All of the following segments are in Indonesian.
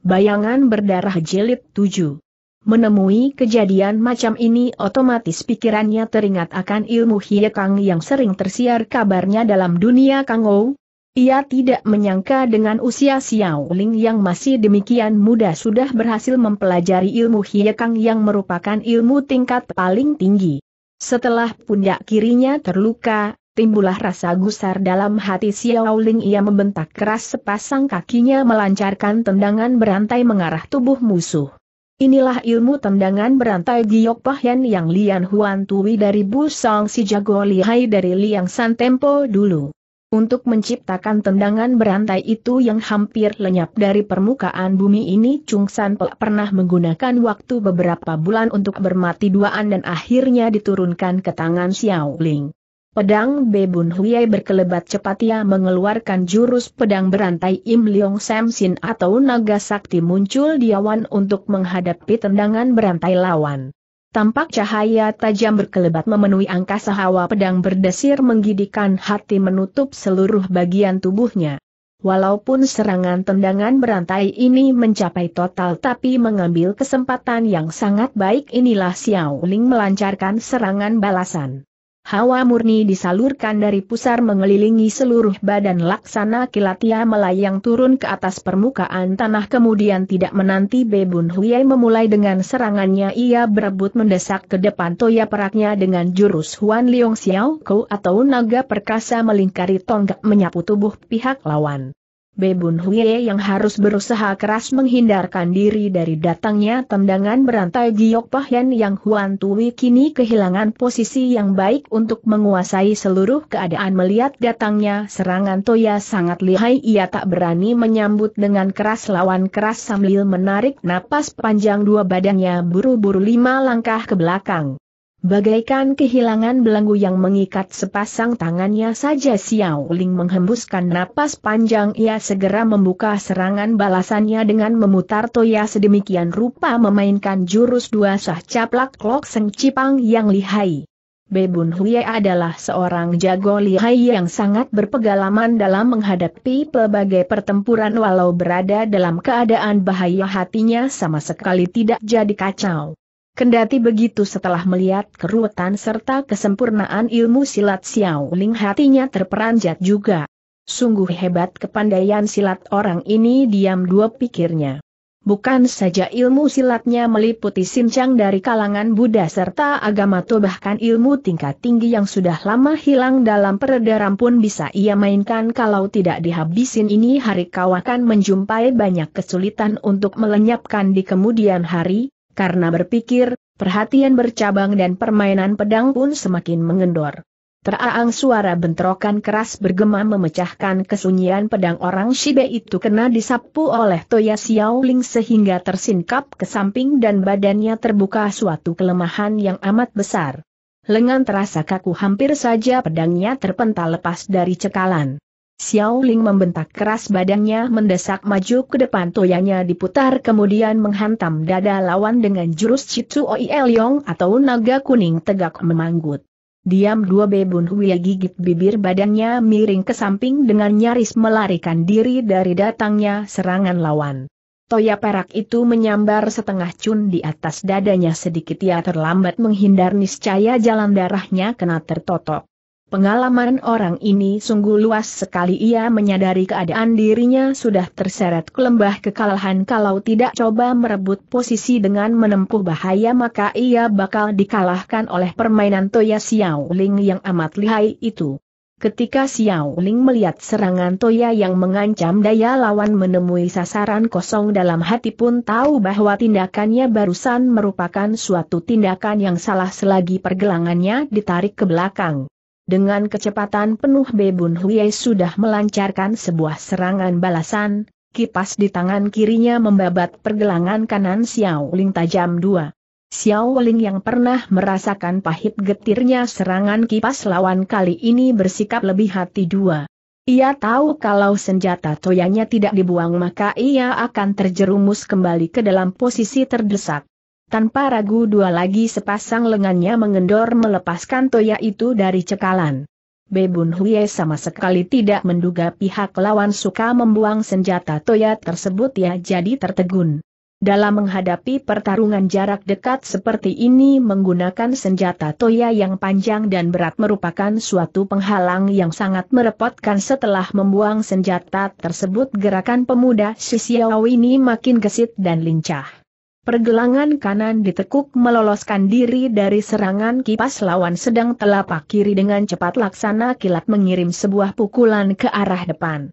Bayangan berdarah jilid 7. Menemui kejadian macam ini otomatis pikirannya teringat akan ilmu Kang yang sering tersiar kabarnya dalam dunia Ou. Ia tidak menyangka dengan usia Xiao Ling yang masih demikian muda sudah berhasil mempelajari ilmu Kang yang merupakan ilmu tingkat paling tinggi. Setelah pundak kirinya terluka, Timbulah rasa gusar dalam hati Xiao Ling ia membentak keras sepasang kakinya melancarkan tendangan berantai mengarah tubuh musuh. Inilah ilmu tendangan berantai Giok Pahian yang Lian Huan Tui dari Busong si jago lihai dari Liang San Tempo dulu. Untuk menciptakan tendangan berantai itu yang hampir lenyap dari permukaan bumi ini Chung San Pe pernah menggunakan waktu beberapa bulan untuk bermati duaan dan akhirnya diturunkan ke tangan Xiao Ling. Pedang Bebun Huye berkelebat cepat ia mengeluarkan jurus pedang berantai Im Leong Samsin atau naga sakti muncul di awan untuk menghadapi tendangan berantai lawan. Tampak cahaya tajam berkelebat memenuhi angkasa hawa pedang berdesir menggidikan hati menutup seluruh bagian tubuhnya. Walaupun serangan tendangan berantai ini mencapai total tapi mengambil kesempatan yang sangat baik inilah Xiao Ling melancarkan serangan balasan hawa murni disalurkan dari pusar mengelilingi seluruh badan laksana kilatia melayang turun ke atas permukaan tanah kemudian tidak menanti Bebun Huye memulai dengan serangannya ia berebut mendesak ke depan toya peraknya dengan jurus Huan Leong Xiao Kou atau naga perkasa melingkari tonggak menyapu tubuh pihak lawan. Bebun Huye yang harus berusaha keras menghindarkan diri dari datangnya tendangan berantai Giok Pahyan yang Huan Tui kini kehilangan posisi yang baik untuk menguasai seluruh keadaan melihat datangnya serangan Toya sangat lihai ia tak berani menyambut dengan keras lawan keras sambil menarik napas panjang dua badannya buru-buru lima langkah ke belakang. Bagaikan kehilangan belenggu yang mengikat sepasang tangannya saja Xiao Ling menghembuskan napas panjang ia segera membuka serangan balasannya dengan memutar toya sedemikian rupa memainkan jurus dua sah caplak klok seng cipang yang lihai. Bebun Huye adalah seorang jago lihai yang sangat berpengalaman dalam menghadapi pelbagai pertempuran walau berada dalam keadaan bahaya hatinya sama sekali tidak jadi kacau. Kendati begitu setelah melihat keruwetan serta kesempurnaan ilmu silat Xiao Ling hatinya terperanjat juga. Sungguh hebat kepandaian silat orang ini diam dua pikirnya. Bukan saja ilmu silatnya meliputi sincang dari kalangan Buddha serta agama atau bahkan ilmu tingkat tinggi yang sudah lama hilang dalam peredaran pun bisa ia mainkan kalau tidak dihabisin ini hari kau akan menjumpai banyak kesulitan untuk melenyapkan di kemudian hari, karena berpikir, perhatian bercabang dan permainan pedang pun semakin mengendor. Teraang suara bentrokan keras bergema memecahkan kesunyian pedang orang Shibe itu kena disapu oleh Toya ling sehingga tersingkap ke samping dan badannya terbuka suatu kelemahan yang amat besar. Lengan terasa kaku hampir saja pedangnya terpental lepas dari cekalan. Xiao Ling membentak keras badannya mendesak maju ke depan toyanya diputar kemudian menghantam dada lawan dengan jurus Citu Oi Yong atau naga kuning tegak memanggut. Diam dua bebun Hui gigit bibir badannya miring ke samping dengan nyaris melarikan diri dari datangnya serangan lawan. Toya perak itu menyambar setengah cun di atas dadanya sedikit ia terlambat menghindar niscaya jalan darahnya kena tertotok. Pengalaman orang ini sungguh luas sekali ia menyadari keadaan dirinya sudah terseret ke lembah kekalahan kalau tidak coba merebut posisi dengan menempuh bahaya maka ia bakal dikalahkan oleh permainan Toya Xiao Ling yang amat lihai itu. Ketika Xiao Ling melihat serangan Toya yang mengancam daya lawan menemui sasaran kosong dalam hati pun tahu bahwa tindakannya barusan merupakan suatu tindakan yang salah selagi pergelangannya ditarik ke belakang. Dengan kecepatan penuh Bebun Huye sudah melancarkan sebuah serangan balasan, kipas di tangan kirinya membabat pergelangan kanan Xiao Ling tajam dua. Xiao Ling yang pernah merasakan pahit getirnya serangan kipas lawan kali ini bersikap lebih hati dua. Ia tahu kalau senjata toyanya tidak dibuang maka ia akan terjerumus kembali ke dalam posisi terdesak. Tanpa ragu dua lagi sepasang lengannya mengendor melepaskan toya itu dari cekalan. Bebun Huye sama sekali tidak menduga pihak lawan suka membuang senjata toya tersebut ya jadi tertegun. Dalam menghadapi pertarungan jarak dekat seperti ini menggunakan senjata toya yang panjang dan berat merupakan suatu penghalang yang sangat merepotkan setelah membuang senjata tersebut gerakan pemuda Sisiawi ini makin gesit dan lincah. Pergelangan kanan ditekuk meloloskan diri dari serangan kipas lawan sedang telapak kiri dengan cepat laksana kilat mengirim sebuah pukulan ke arah depan.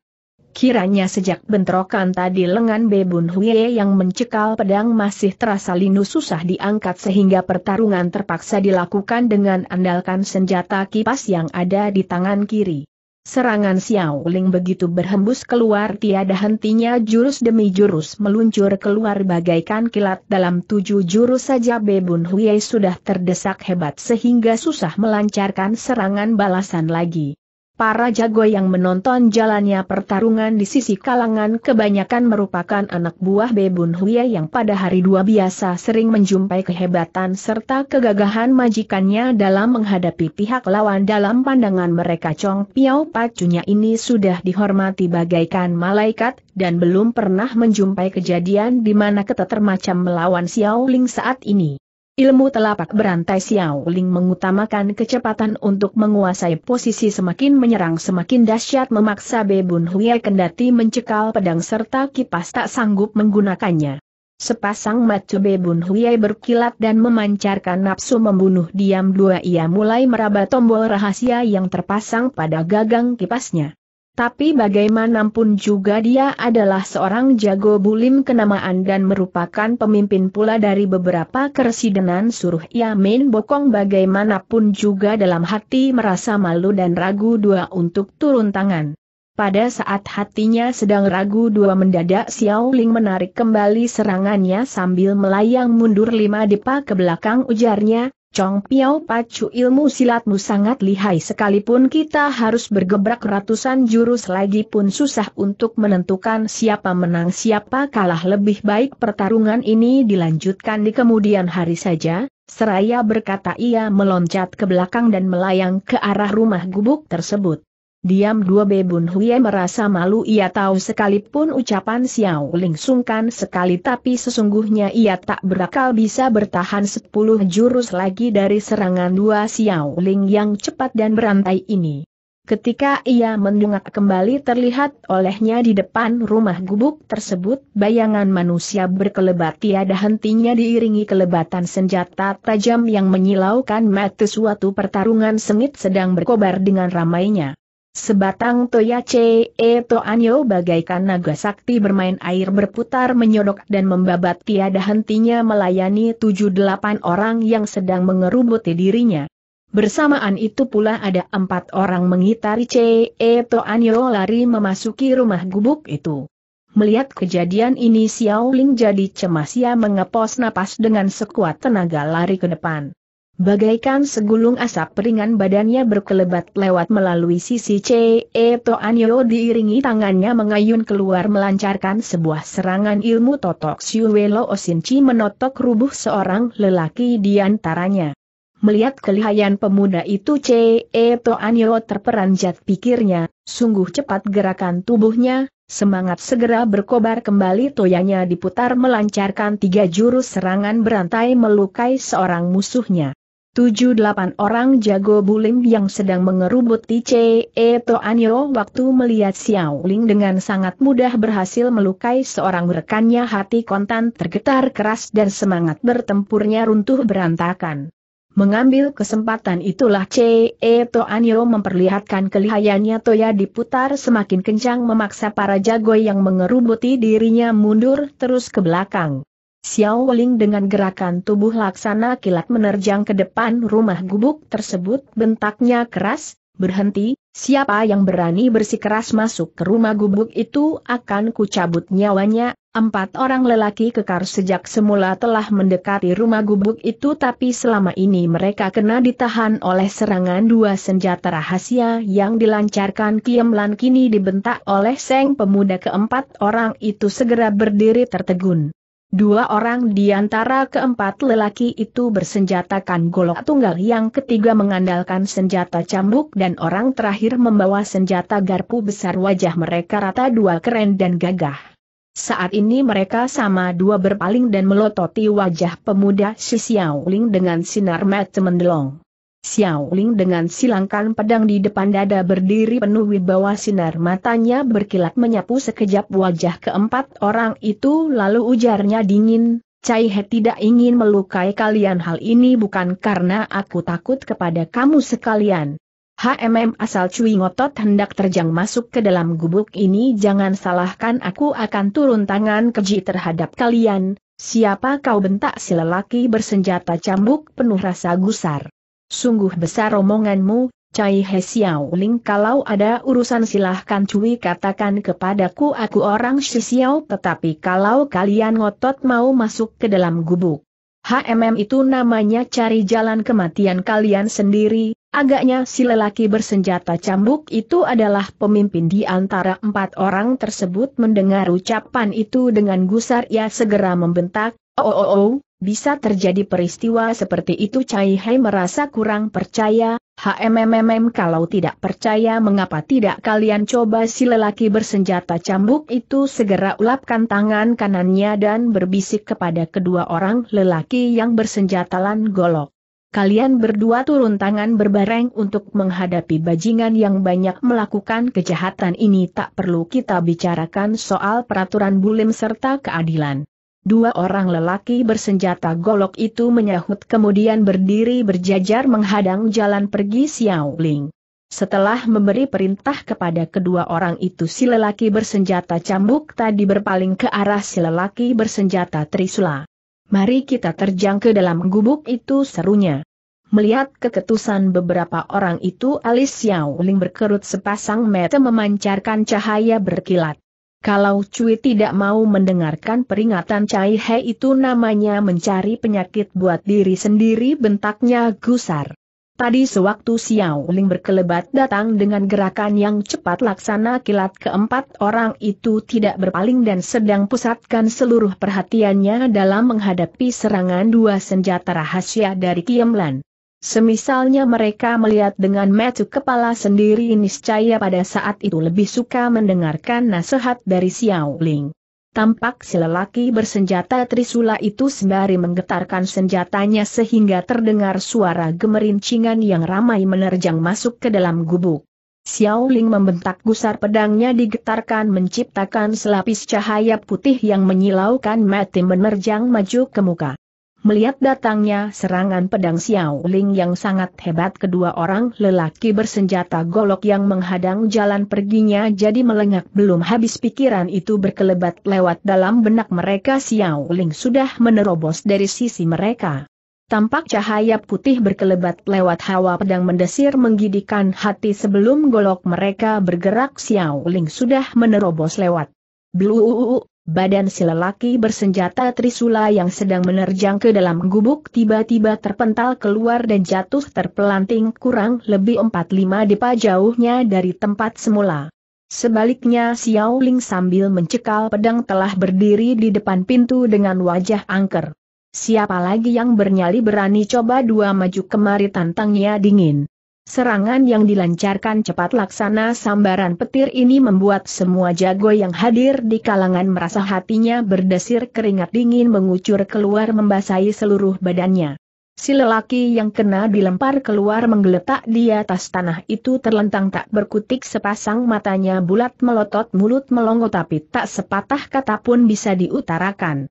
Kiranya sejak bentrokan tadi lengan Bebun Huye yang mencekal pedang masih terasa linu susah diangkat sehingga pertarungan terpaksa dilakukan dengan andalkan senjata kipas yang ada di tangan kiri. Serangan Xiao Ling begitu berhembus keluar tiada hentinya jurus demi jurus meluncur keluar bagaikan kilat dalam tujuh jurus saja Bebun Huye sudah terdesak hebat sehingga susah melancarkan serangan balasan lagi. Para jago yang menonton jalannya pertarungan di sisi kalangan kebanyakan merupakan anak buah Bebun Huya yang pada hari dua biasa sering menjumpai kehebatan serta kegagahan majikannya dalam menghadapi pihak lawan dalam pandangan mereka Chong Piao Pacunya ini sudah dihormati bagaikan malaikat, dan belum pernah menjumpai kejadian di mana keteter macam melawan Xiao Ling saat ini. Ilmu telapak berantai Xiao Ling mengutamakan kecepatan untuk menguasai posisi semakin menyerang semakin dahsyat memaksa Bebun Hue kendati mencekal pedang serta kipas tak sanggup menggunakannya. Sepasang mata Bebun Hue berkilat dan memancarkan nafsu membunuh diam dua ia mulai meraba tombol rahasia yang terpasang pada gagang kipasnya. Tapi bagaimanapun juga dia adalah seorang jago bulim kenamaan dan merupakan pemimpin pula dari beberapa keresidenan suruh Yamin Bokong bagaimanapun juga dalam hati merasa malu dan ragu dua untuk turun tangan. Pada saat hatinya sedang ragu dua mendadak Xiao Ling menarik kembali serangannya sambil melayang mundur lima depa ke belakang ujarnya, Chong Piao pacu ilmu silatmu sangat lihai sekalipun kita harus bergebrak ratusan jurus lagi pun susah untuk menentukan siapa menang siapa kalah lebih baik pertarungan ini dilanjutkan di kemudian hari saja, seraya berkata ia meloncat ke belakang dan melayang ke arah rumah gubuk tersebut. Diam dua Bebun Huye merasa malu ia tahu sekalipun ucapan Xiao Ling sungkan sekali tapi sesungguhnya ia tak berakal bisa bertahan sepuluh jurus lagi dari serangan dua Xiao Ling yang cepat dan berantai ini. Ketika ia mendungak kembali terlihat olehnya di depan rumah gubuk tersebut bayangan manusia berkelebat tiada hentinya diiringi kelebatan senjata tajam yang menyilaukan mata suatu pertarungan sengit sedang berkobar dengan ramainya. Sebatang Toya Ce e Toanyo bagaikan naga sakti bermain air berputar menyodok dan membabat tiada hentinya melayani tujuh delapan orang yang sedang mengerubuti dirinya. Bersamaan itu pula ada empat orang mengitari Ce e Toanyo lari memasuki rumah gubuk itu. Melihat kejadian ini Xiao Ling jadi cemas ia mengepos napas dengan sekuat tenaga lari ke depan. Bagaikan segulung asap peringan badannya berkelebat lewat melalui sisi C. E. Toanyo diiringi tangannya mengayun keluar melancarkan sebuah serangan ilmu totok Siuwelo Osinci menotok rubuh seorang lelaki di antaranya. Melihat kelihayan pemuda itu C. E. Toanyo terperanjat pikirnya, sungguh cepat gerakan tubuhnya, Semangat segera berkobar kembali toyanya diputar melancarkan tiga jurus serangan berantai melukai seorang musuhnya. Tujuh delapan orang jago bulim yang sedang mengerubut Tice Eto Toanyo waktu melihat Xiao Ling dengan sangat mudah berhasil melukai seorang rekannya hati kontan tergetar keras dan semangat bertempurnya runtuh berantakan. Mengambil kesempatan itulah C. E to Anyo memperlihatkan kelihayannya Toya diputar semakin kencang memaksa para jago yang mengerubuti dirinya mundur terus ke belakang. Xiao Ling dengan gerakan tubuh laksana kilat menerjang ke depan rumah gubuk tersebut bentaknya keras, berhenti, siapa yang berani bersikeras masuk ke rumah gubuk itu akan kucabut nyawanya, empat orang lelaki kekar sejak semula telah mendekati rumah gubuk itu tapi selama ini mereka kena ditahan oleh serangan dua senjata rahasia yang dilancarkan Kiem Lan kini dibentak oleh Seng pemuda keempat orang itu segera berdiri tertegun. Dua orang di antara keempat lelaki itu bersenjatakan golok tunggal yang ketiga mengandalkan senjata cambuk dan orang terakhir membawa senjata garpu besar wajah mereka rata dua keren dan gagah. Saat ini mereka sama dua berpaling dan melototi wajah pemuda si Xiaoling dengan sinar mata mendelong. Xiao Ling dengan silangkan pedang di depan dada berdiri penuh wibawa sinar matanya berkilat menyapu sekejap wajah keempat orang itu lalu ujarnya dingin, Cai He tidak ingin melukai kalian hal ini bukan karena aku takut kepada kamu sekalian. HMM asal cuy Ngotot hendak terjang masuk ke dalam gubuk ini jangan salahkan aku akan turun tangan keji terhadap kalian, siapa kau bentak si lelaki bersenjata cambuk penuh rasa gusar. Sungguh besar omonganmu, Cai He Xiao Ling kalau ada urusan silahkan cuy katakan kepadaku aku orang Xiao tetapi kalau kalian ngotot mau masuk ke dalam gubuk. HMM itu namanya cari jalan kematian kalian sendiri, agaknya si lelaki bersenjata cambuk itu adalah pemimpin di antara empat orang tersebut mendengar ucapan itu dengan gusar ia segera membentak, oh oh oh, oh. Bisa terjadi peristiwa seperti itu Cai Hai merasa kurang percaya, HMMM kalau tidak percaya mengapa tidak kalian coba si lelaki bersenjata cambuk itu segera ulapkan tangan kanannya dan berbisik kepada kedua orang lelaki yang bersenjata lan golok. Kalian berdua turun tangan berbareng untuk menghadapi bajingan yang banyak melakukan kejahatan ini tak perlu kita bicarakan soal peraturan bulim serta keadilan. Dua orang lelaki bersenjata golok itu menyahut kemudian berdiri berjajar menghadang jalan pergi Xiao Ling. Setelah memberi perintah kepada kedua orang itu si lelaki bersenjata cambuk tadi berpaling ke arah si lelaki bersenjata Trisula. Mari kita terjang ke dalam gubuk itu serunya. Melihat keketusan beberapa orang itu alis Xiao Ling berkerut sepasang mata memancarkan cahaya berkilat. Kalau Cui tidak mau mendengarkan peringatan Cai He itu namanya mencari penyakit buat diri sendiri bentaknya gusar. Tadi sewaktu Xiao Ling berkelebat datang dengan gerakan yang cepat laksana kilat keempat orang itu tidak berpaling dan sedang pusatkan seluruh perhatiannya dalam menghadapi serangan dua senjata rahasia dari Kiemlan. Semisalnya mereka melihat dengan metu kepala sendiri niscaya pada saat itu lebih suka mendengarkan nasihat dari Xiao Ling. Tampak si lelaki bersenjata Trisula itu sembari menggetarkan senjatanya sehingga terdengar suara gemerincingan yang ramai menerjang masuk ke dalam gubuk. Xiao Ling membentak gusar pedangnya digetarkan menciptakan selapis cahaya putih yang menyilaukan mati menerjang maju ke muka. Melihat datangnya serangan pedang Xiao Ling yang sangat hebat kedua orang lelaki bersenjata golok yang menghadang jalan perginya jadi melengak belum habis pikiran itu berkelebat lewat dalam benak mereka Xiao Ling sudah menerobos dari sisi mereka. Tampak cahaya putih berkelebat lewat hawa pedang mendesir menggidikan hati sebelum golok mereka bergerak Xiao Ling sudah menerobos lewat. Blue Badan si lelaki bersenjata Trisula yang sedang menerjang ke dalam gubuk tiba-tiba terpental keluar dan jatuh terpelanting kurang lebih 45 lima depa jauhnya dari tempat semula. Sebaliknya Xiao Ling sambil mencekal pedang telah berdiri di depan pintu dengan wajah angker. Siapa lagi yang bernyali berani coba dua maju kemari tantangnya dingin. Serangan yang dilancarkan cepat laksana sambaran petir ini membuat semua jago yang hadir di kalangan merasa hatinya berdesir keringat dingin mengucur keluar membasahi seluruh badannya. Si lelaki yang kena dilempar keluar menggeletak di atas tanah itu terlentang tak berkutik sepasang matanya bulat melotot mulut melongo tapi tak sepatah kata pun bisa diutarakan.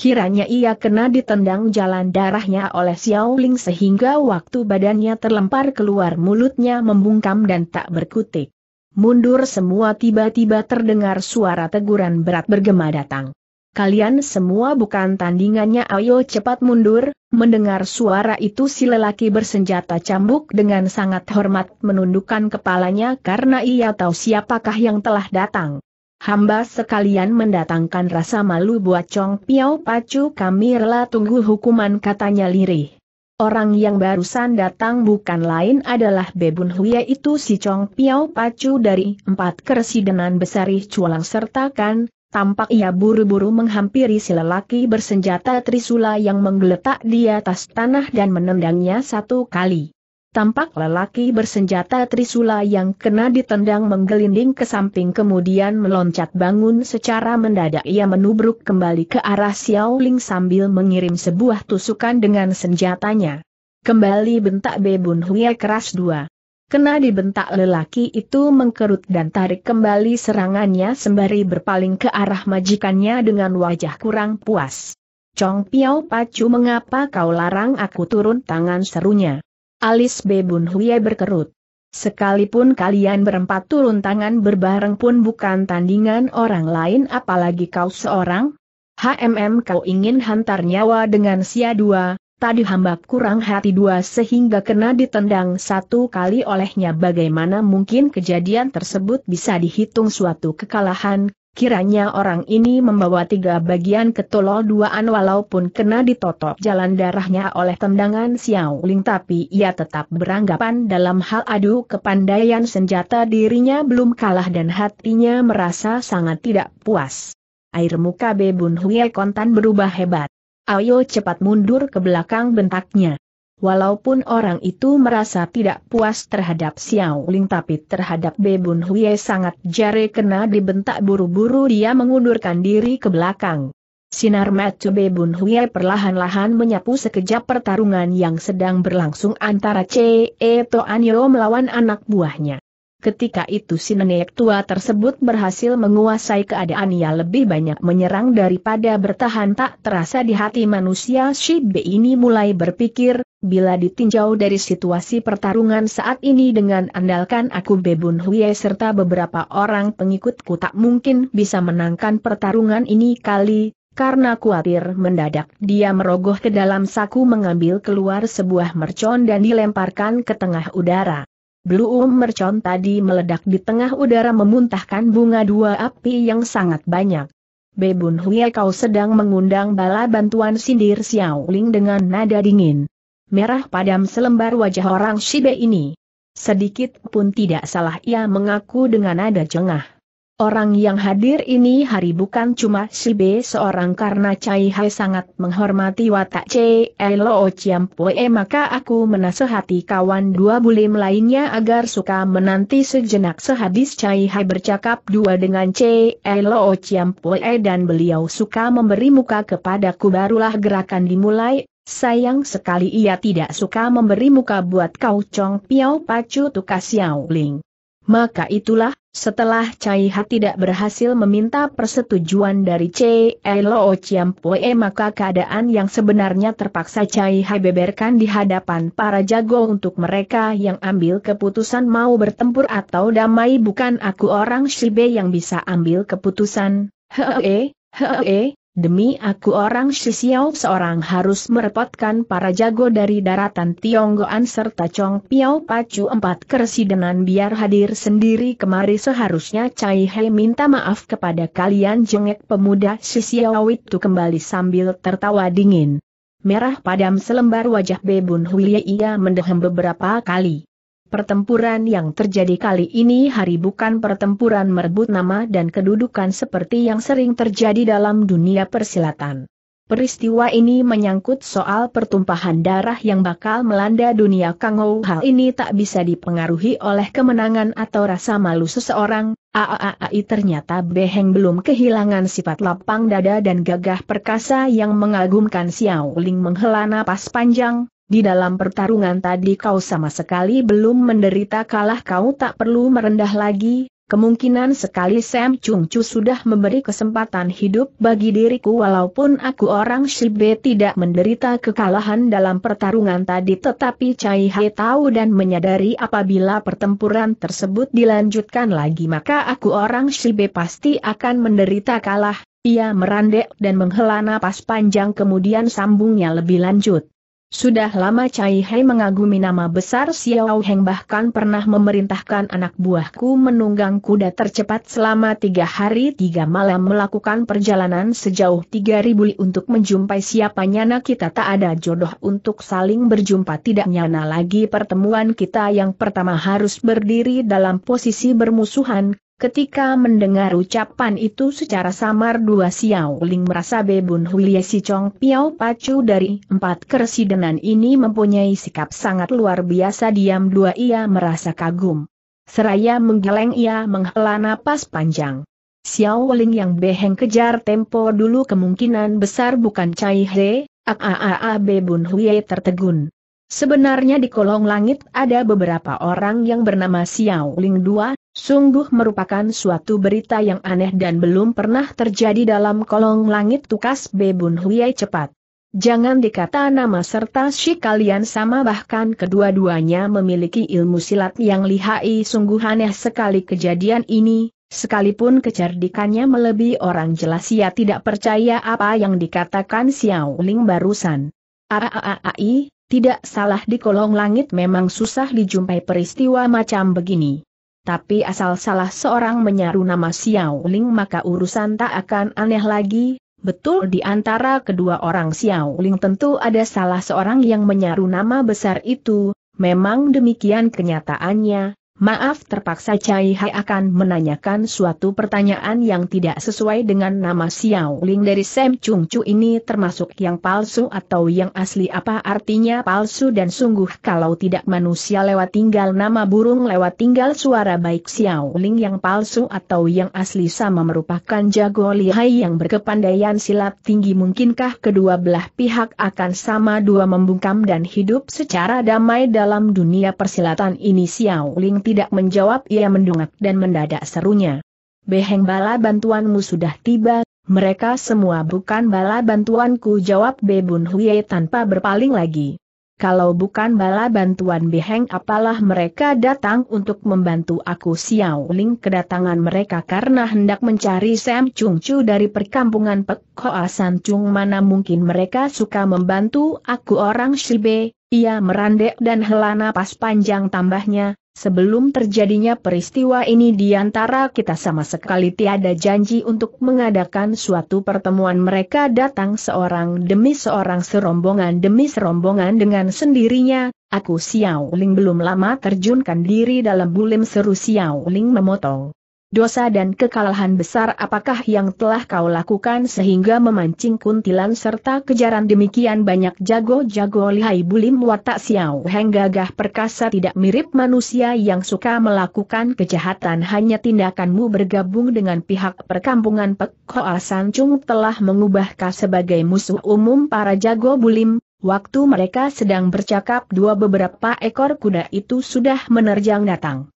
Kiranya ia kena ditendang jalan darahnya oleh Xiao Ling sehingga waktu badannya terlempar keluar mulutnya membungkam dan tak berkutik. Mundur semua tiba-tiba terdengar suara teguran berat bergema datang. Kalian semua bukan tandingannya ayo cepat mundur, mendengar suara itu si lelaki bersenjata cambuk dengan sangat hormat menundukkan kepalanya karena ia tahu siapakah yang telah datang. Hamba sekalian mendatangkan rasa malu buat Chong Piao Pacu kami rela tunggu hukuman katanya lirih. Orang yang barusan datang bukan lain adalah Bebun Huya itu si Chong Piao Pacu dari empat kersidenan besari cualang sertakan, tampak ia buru-buru menghampiri si lelaki bersenjata Trisula yang menggeletak di atas tanah dan menendangnya satu kali tampak lelaki bersenjata Trisula yang kena ditendang menggelinding ke samping kemudian meloncat bangun secara mendadak ia menubruk kembali ke arah Xiao Ling sambil mengirim sebuah tusukan dengan senjatanya. Kembali bentak Bebun Hui keras dua. Kena dibentak lelaki itu mengkerut dan tarik kembali serangannya sembari berpaling ke arah majikannya dengan wajah kurang puas. Chong Piao Pacu mengapa kau larang aku turun tangan serunya. Alis Bebun Huye berkerut. Sekalipun kalian berempat turun tangan berbareng pun bukan tandingan orang lain apalagi kau seorang. HMM kau ingin hantar nyawa dengan sia dua, tadi hamba kurang hati dua sehingga kena ditendang satu kali olehnya bagaimana mungkin kejadian tersebut bisa dihitung suatu kekalahan, Kiranya orang ini membawa tiga bagian ketolol duaan walaupun kena ditotok jalan darahnya oleh tendangan Xiao Ling tapi ia tetap beranggapan dalam hal adu kepandaian senjata dirinya belum kalah dan hatinya merasa sangat tidak puas. Air muka Bebun Hui kontan berubah hebat. Ayo cepat mundur ke belakang bentaknya. Walaupun orang itu merasa tidak puas terhadap Xiao Ling tapi terhadap Bebun Hui sangat jare kena dibentak buru-buru dia mengundurkan diri ke belakang. Sinar mata Bebun Hui perlahan-lahan menyapu sekejap pertarungan yang sedang berlangsung antara Ce Toan Yo melawan anak buahnya. Ketika itu si nenek tua tersebut berhasil menguasai keadaan ia lebih banyak menyerang daripada bertahan tak terasa di hati manusia si B ini mulai berpikir, bila ditinjau dari situasi pertarungan saat ini dengan andalkan aku Bebun Huye serta beberapa orang pengikutku tak mungkin bisa menangkan pertarungan ini kali, karena khawatir mendadak dia merogoh ke dalam saku mengambil keluar sebuah mercon dan dilemparkan ke tengah udara. Blue mercon tadi meledak di tengah udara memuntahkan bunga dua api yang sangat banyak. Bebun Hue kau sedang mengundang bala bantuan sindir Ling dengan nada dingin. Merah padam selembar wajah orang Shibe ini. Sedikit pun tidak salah ia mengaku dengan nada jengah. Orang yang hadir ini hari bukan cuma si B seorang karena Cai Hai sangat menghormati watak C. Elo Pue maka aku menasehati kawan dua bulim lainnya agar suka menanti sejenak sehabis Cai Hai bercakap dua dengan C. Elo Pue dan beliau suka memberi muka kepadaku barulah gerakan dimulai Sayang sekali ia tidak suka memberi muka buat kau Chong Piao Pacu Tukas Yao Ling. Maka itulah, setelah Cai Ha tidak berhasil meminta persetujuan dari Chai e. Lo Chiampoe maka keadaan yang sebenarnya terpaksa Cai Ha beberkan di hadapan para jago untuk mereka yang ambil keputusan mau bertempur atau damai bukan aku orang Shibe yang bisa ambil keputusan, hee, hee, Demi aku orang Shisiao seorang harus merepotkan para jago dari daratan Tionggoan serta Chong Piao pacu empat kersidenan biar hadir sendiri kemari seharusnya Cai Hei minta maaf kepada kalian jengek pemuda Shisiao itu kembali sambil tertawa dingin. Merah padam selembar wajah Bebun Huye ia mendehem beberapa kali. Pertempuran yang terjadi kali ini hari bukan pertempuran merebut nama dan kedudukan seperti yang sering terjadi dalam dunia persilatan. Peristiwa ini menyangkut soal pertumpahan darah yang bakal melanda dunia Kangou. Hal ini tak bisa dipengaruhi oleh kemenangan atau rasa malu seseorang, AAAI ternyata Beheng belum kehilangan sifat lapang dada dan gagah perkasa yang mengagumkan Xiao Ling menghela napas panjang, di dalam pertarungan tadi kau sama sekali belum menderita kalah kau tak perlu merendah lagi, kemungkinan sekali Sam Chung Chu sudah memberi kesempatan hidup bagi diriku walaupun aku orang Shibe tidak menderita kekalahan dalam pertarungan tadi tetapi Chai Hai tahu dan menyadari apabila pertempuran tersebut dilanjutkan lagi maka aku orang Shibe pasti akan menderita kalah, ia merandek dan menghela napas panjang kemudian sambungnya lebih lanjut. Sudah lama Cai Hei mengagumi nama besar Xiao Heng bahkan pernah memerintahkan anak buahku menunggang kuda tercepat selama tiga hari tiga malam melakukan perjalanan sejauh tiga ribu li untuk menjumpai siapa nyana kita tak ada jodoh untuk saling berjumpa tidak nyana lagi pertemuan kita yang pertama harus berdiri dalam posisi bermusuhan, Ketika mendengar ucapan itu secara samar dua Xiao Ling merasa Bebun Hulie Si Chong Piao Pacu dari empat keresidenan ini mempunyai sikap sangat luar biasa diam dua ia merasa kagum. Seraya menggeleng ia menghela napas panjang. Xiao Ling yang beheng kejar tempo dulu kemungkinan besar bukan Cai He, aaa Bebun hui tertegun. Sebenarnya di kolong langit ada beberapa orang yang bernama Xiao Ling dua. Sungguh merupakan suatu berita yang aneh dan belum pernah terjadi dalam kolong langit tukas Bebun Huyai cepat. Jangan dikata nama serta si kalian sama bahkan kedua-duanya memiliki ilmu silat yang lihai sungguh aneh sekali kejadian ini, sekalipun kecerdikannya melebihi orang jelas ia tidak percaya apa yang dikatakan Xiao Ling barusan. Aaai, ah, ah, ah, tidak salah di kolong langit memang susah dijumpai peristiwa macam begini tapi asal salah seorang menyaru nama Xiao Ling maka urusan tak akan aneh lagi, Betul di antara kedua orang Xiao Ling tentu ada salah seorang yang menyaru nama besar itu, memang demikian kenyataannya, Maaf terpaksa Cai Hai akan menanyakan suatu pertanyaan yang tidak sesuai dengan nama Xiao Ling dari Sam Chung Chu ini termasuk yang palsu atau yang asli apa artinya palsu dan sungguh kalau tidak manusia lewat tinggal nama burung lewat tinggal suara baik Xiao Ling yang palsu atau yang asli sama merupakan jago lihai yang berkepandaian silat tinggi mungkinkah kedua belah pihak akan sama dua membungkam dan hidup secara damai dalam dunia persilatan ini Xiao Ling tidak menjawab ia mendongak dan mendadak serunya. Beheng bala bantuanmu sudah tiba, mereka semua bukan bala bantuanku jawab Bebun Huye tanpa berpaling lagi. Kalau bukan bala bantuan Beheng apalah mereka datang untuk membantu aku Xiao Ling kedatangan mereka karena hendak mencari Sam Chung Chu dari perkampungan Pek Hoa San Chung mana mungkin mereka suka membantu aku orang Shibe, ia merandek dan helana pas panjang tambahnya, sebelum terjadinya peristiwa ini di antara kita sama sekali tiada janji untuk mengadakan suatu pertemuan mereka datang seorang demi seorang serombongan demi serombongan dengan sendirinya, aku Xiao Ling belum lama terjunkan diri dalam bulim seru Xiao Ling memotong dosa dan kekalahan besar apakah yang telah kau lakukan sehingga memancing kuntilan serta kejaran demikian banyak jago-jago lihai bulim watak siau heng gagah perkasa tidak mirip manusia yang suka melakukan kejahatan hanya tindakanmu bergabung dengan pihak perkampungan Pek Hoa Chung telah mengubah sebagai musuh umum para jago bulim, waktu mereka sedang bercakap dua beberapa ekor kuda itu sudah menerjang datang.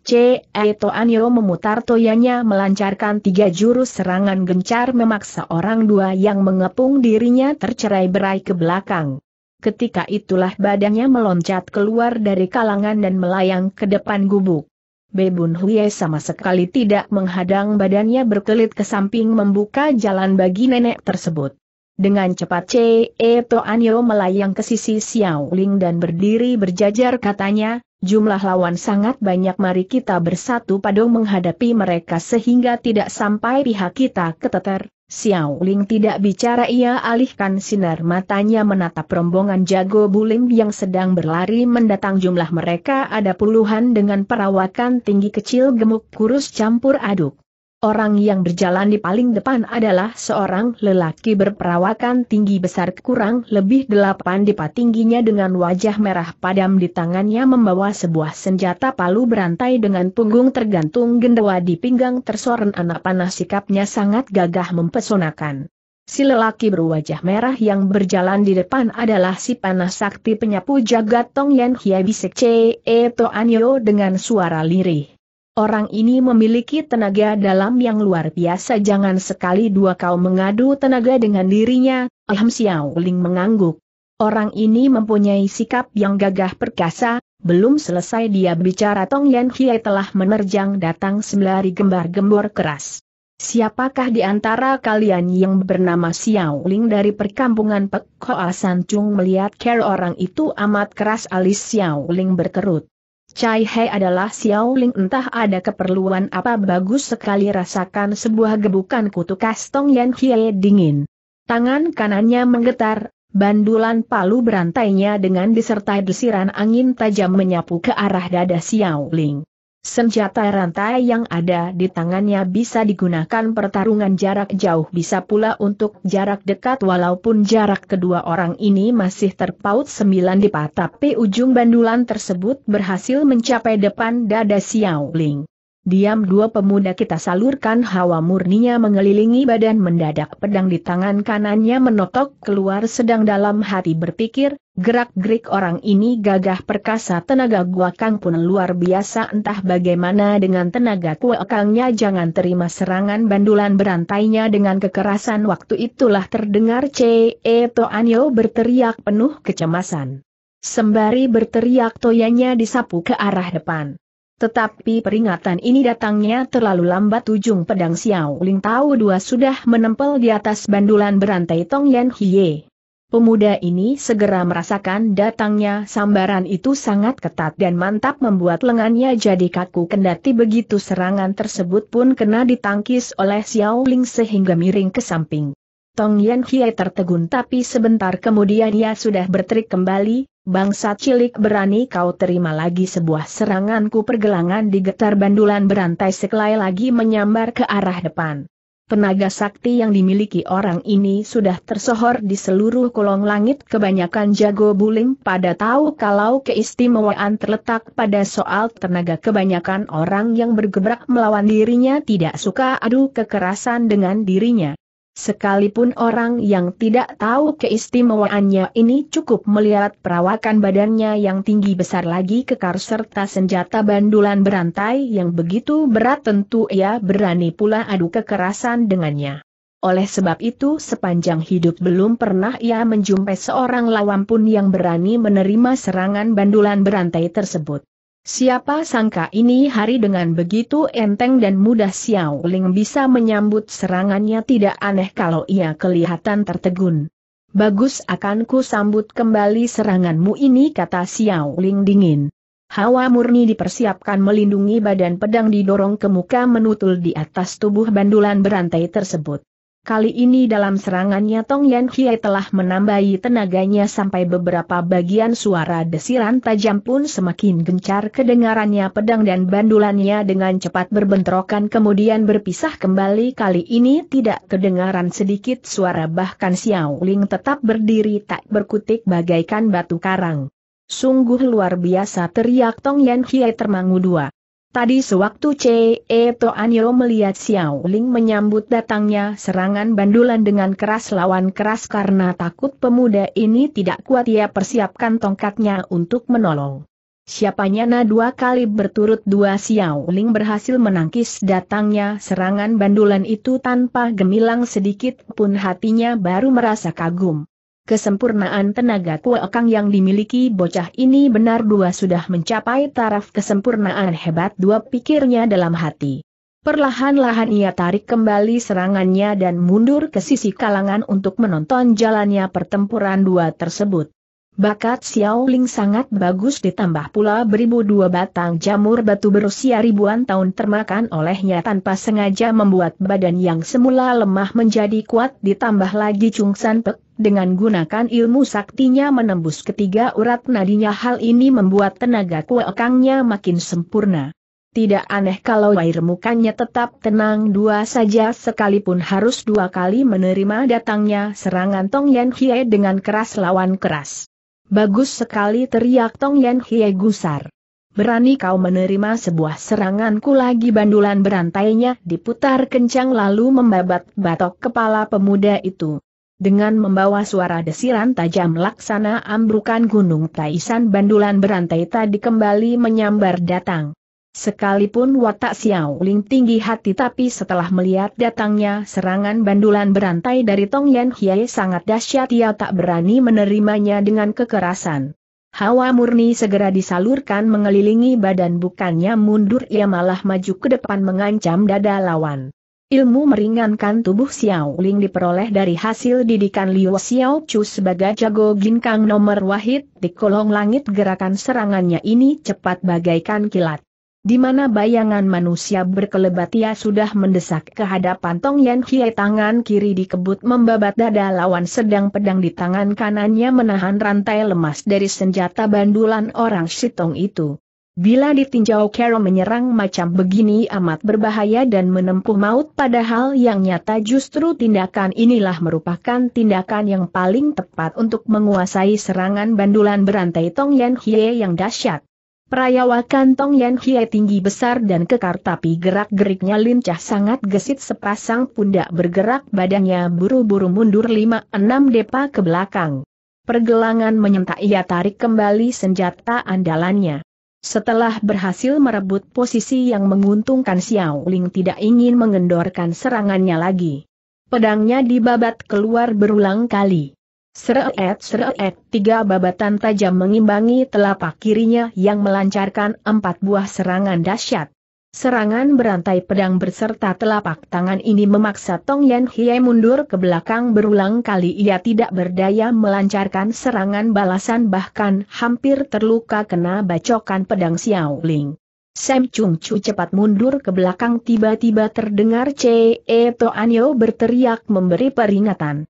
C. E. Anyo memutar toyanya melancarkan tiga jurus serangan gencar memaksa orang dua yang mengepung dirinya tercerai berai ke belakang. Ketika itulah badannya meloncat keluar dari kalangan dan melayang ke depan gubuk. Bebun Huye sama sekali tidak menghadang badannya berkelit ke samping membuka jalan bagi nenek tersebut. Dengan cepat C. Toanyo melayang ke sisi Xiao Ling dan berdiri berjajar katanya, Jumlah lawan sangat banyak mari kita bersatu padu menghadapi mereka sehingga tidak sampai pihak kita keteter. Xiao Ling tidak bicara ia alihkan sinar matanya menatap rombongan jago bulim yang sedang berlari mendatang jumlah mereka ada puluhan dengan perawakan tinggi kecil gemuk kurus campur aduk. Orang yang berjalan di paling depan adalah seorang lelaki berperawakan tinggi besar kurang lebih delapan dipa tingginya dengan wajah merah padam di tangannya membawa sebuah senjata palu berantai dengan punggung tergantung gendawa di pinggang tersoren anak panah sikapnya sangat gagah mempesonakan. Si lelaki berwajah merah yang berjalan di depan adalah si panah sakti penyapu jagat Tong Yan Hiabisek eto Ce Toanyo Anyo dengan suara lirih. Orang ini memiliki tenaga dalam yang luar biasa jangan sekali dua kau mengadu tenaga dengan dirinya, Alhamdulillah. Xiao Ling mengangguk. Orang ini mempunyai sikap yang gagah perkasa, belum selesai dia bicara Tong Yan Hie telah menerjang datang sembari gembar-gembor keras. Siapakah di antara kalian yang bernama Xiao Ling dari perkampungan Pek Hoa San Chung melihat care orang itu amat keras alis Xiao Ling berkerut. Cai He adalah Xiao Ling entah ada keperluan apa bagus sekali rasakan sebuah gebukan kutu kastong yang Hie dingin. Tangan kanannya menggetar, bandulan palu berantainya dengan disertai desiran angin tajam menyapu ke arah dada Xiao Ling. Senjata rantai yang ada di tangannya bisa digunakan pertarungan jarak jauh bisa pula untuk jarak dekat walaupun jarak kedua orang ini masih terpaut sembilan dipatap tapi ujung bandulan tersebut berhasil mencapai depan dada Xiao Ling. Diam dua pemuda kita salurkan hawa murninya mengelilingi badan mendadak pedang di tangan kanannya menotok keluar sedang dalam hati berpikir, gerak-gerik orang ini gagah perkasa tenaga gua kang pun luar biasa entah bagaimana dengan tenaga guakangnya jangan terima serangan bandulan berantainya dengan kekerasan waktu itulah terdengar C.E. Toanyo berteriak penuh kecemasan. Sembari berteriak toyanya disapu ke arah depan. Tetapi peringatan ini datangnya terlalu lambat ujung pedang Xiao Ling Tao dua sudah menempel di atas bandulan berantai Tong Yan Hie. Pemuda ini segera merasakan datangnya sambaran itu sangat ketat dan mantap membuat lengannya jadi kaku kendati begitu serangan tersebut pun kena ditangkis oleh Xiao Ling sehingga miring ke samping. Tong Yan Hie tertegun tapi sebentar kemudian ia sudah berterik kembali, bangsa cilik berani kau terima lagi sebuah seranganku pergelangan digetar bandulan berantai sekali lagi menyambar ke arah depan. Tenaga sakti yang dimiliki orang ini sudah tersohor di seluruh kolong langit kebanyakan jago buling pada tahu kalau keistimewaan terletak pada soal tenaga kebanyakan orang yang bergebrak melawan dirinya tidak suka adu kekerasan dengan dirinya. Sekalipun orang yang tidak tahu keistimewaannya ini cukup melihat perawakan badannya yang tinggi besar lagi kekar serta senjata bandulan berantai yang begitu berat tentu ia berani pula adu kekerasan dengannya. Oleh sebab itu sepanjang hidup belum pernah ia menjumpai seorang lawan pun yang berani menerima serangan bandulan berantai tersebut. Siapa sangka ini hari dengan begitu enteng dan mudah Xiao Ling bisa menyambut serangannya tidak aneh kalau ia kelihatan tertegun. Bagus akan ku sambut kembali seranganmu ini kata Xiao Ling dingin. Hawa murni dipersiapkan melindungi badan pedang didorong ke muka menutul di atas tubuh bandulan berantai tersebut. Kali ini dalam serangannya Tong Yan Hie telah menambahi tenaganya sampai beberapa bagian suara desiran tajam pun semakin gencar kedengarannya pedang dan bandulannya dengan cepat berbentrokan kemudian berpisah kembali kali ini tidak kedengaran sedikit suara bahkan Xiao Ling tetap berdiri tak berkutik bagaikan batu karang. Sungguh luar biasa teriak Tong Yan Hie termangu dua. Tadi sewaktu C.E. Toanyo melihat Xiao Ling menyambut datangnya serangan bandulan dengan keras lawan keras karena takut pemuda ini tidak kuat ia persiapkan tongkatnya untuk menolong. Siapanya na dua kali berturut dua Xiao Ling berhasil menangkis datangnya serangan bandulan itu tanpa gemilang sedikit pun hatinya baru merasa kagum. Kesempurnaan tenaga kuekang yang dimiliki bocah ini benar dua sudah mencapai taraf kesempurnaan hebat dua pikirnya dalam hati. Perlahan-lahan ia tarik kembali serangannya dan mundur ke sisi kalangan untuk menonton jalannya pertempuran dua tersebut. Bakat Xiao Ling sangat bagus ditambah pula beribu dua batang jamur batu berusia ribuan tahun termakan olehnya tanpa sengaja membuat badan yang semula lemah menjadi kuat ditambah lagi Chung San Pek, dengan gunakan ilmu saktinya menembus ketiga urat nadinya hal ini membuat tenaga kuekangnya makin sempurna. Tidak aneh kalau air mukanya tetap tenang dua saja sekalipun harus dua kali menerima datangnya serangan Tong Yan Hie dengan keras lawan keras. Bagus sekali teriak Tong Yan Hie gusar. Berani kau menerima sebuah seranganku lagi bandulan berantainya diputar kencang lalu membabat batok kepala pemuda itu. Dengan membawa suara desiran tajam laksana ambrukan gunung Taisan bandulan berantai tadi kembali menyambar datang. Sekalipun watak Xiao Ling tinggi hati tapi setelah melihat datangnya serangan bandulan berantai dari Tong Yan Hye sangat dahsyat ia tak berani menerimanya dengan kekerasan. Hawa murni segera disalurkan mengelilingi badan bukannya mundur ia malah maju ke depan mengancam dada lawan. Ilmu meringankan tubuh Xiao Ling diperoleh dari hasil didikan Liu Xiao Chu sebagai jago ginkang nomor wahid di kolong langit gerakan serangannya ini cepat bagaikan kilat. Di mana bayangan manusia berkelebat ia sudah mendesak ke hadapan Tong Yan Hie tangan kiri dikebut membabat dada lawan sedang pedang di tangan kanannya menahan rantai lemas dari senjata bandulan orang Sitong itu. Bila ditinjau Kero menyerang macam begini amat berbahaya dan menempuh maut padahal yang nyata justru tindakan inilah merupakan tindakan yang paling tepat untuk menguasai serangan bandulan berantai Tong Yan Hie yang dahsyat. Perayawa kantong Yan Hie tinggi besar dan kekar tapi gerak-geriknya lincah sangat gesit sepasang pundak bergerak badannya buru-buru mundur lima enam depa ke belakang. Pergelangan menyentak ia tarik kembali senjata andalannya. Setelah berhasil merebut posisi yang menguntungkan Xiao Ling tidak ingin mengendorkan serangannya lagi. Pedangnya dibabat keluar berulang kali. Seret-seret tiga babatan tajam mengimbangi telapak kirinya yang melancarkan empat buah serangan dahsyat. Serangan berantai pedang berserta telapak tangan ini memaksa Tong Yan Hie mundur ke belakang berulang kali ia tidak berdaya melancarkan serangan balasan bahkan hampir terluka kena bacokan pedang Xiao Ling. Sam Chung Chu cepat mundur ke belakang tiba-tiba terdengar Che Eto Toanyo berteriak memberi peringatan.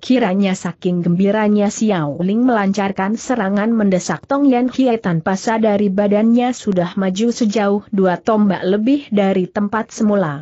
Kiranya saking gembiranya Xiao Ling melancarkan serangan mendesak Tong Yan Hie tanpa sadari badannya sudah maju sejauh dua tombak lebih dari tempat semula.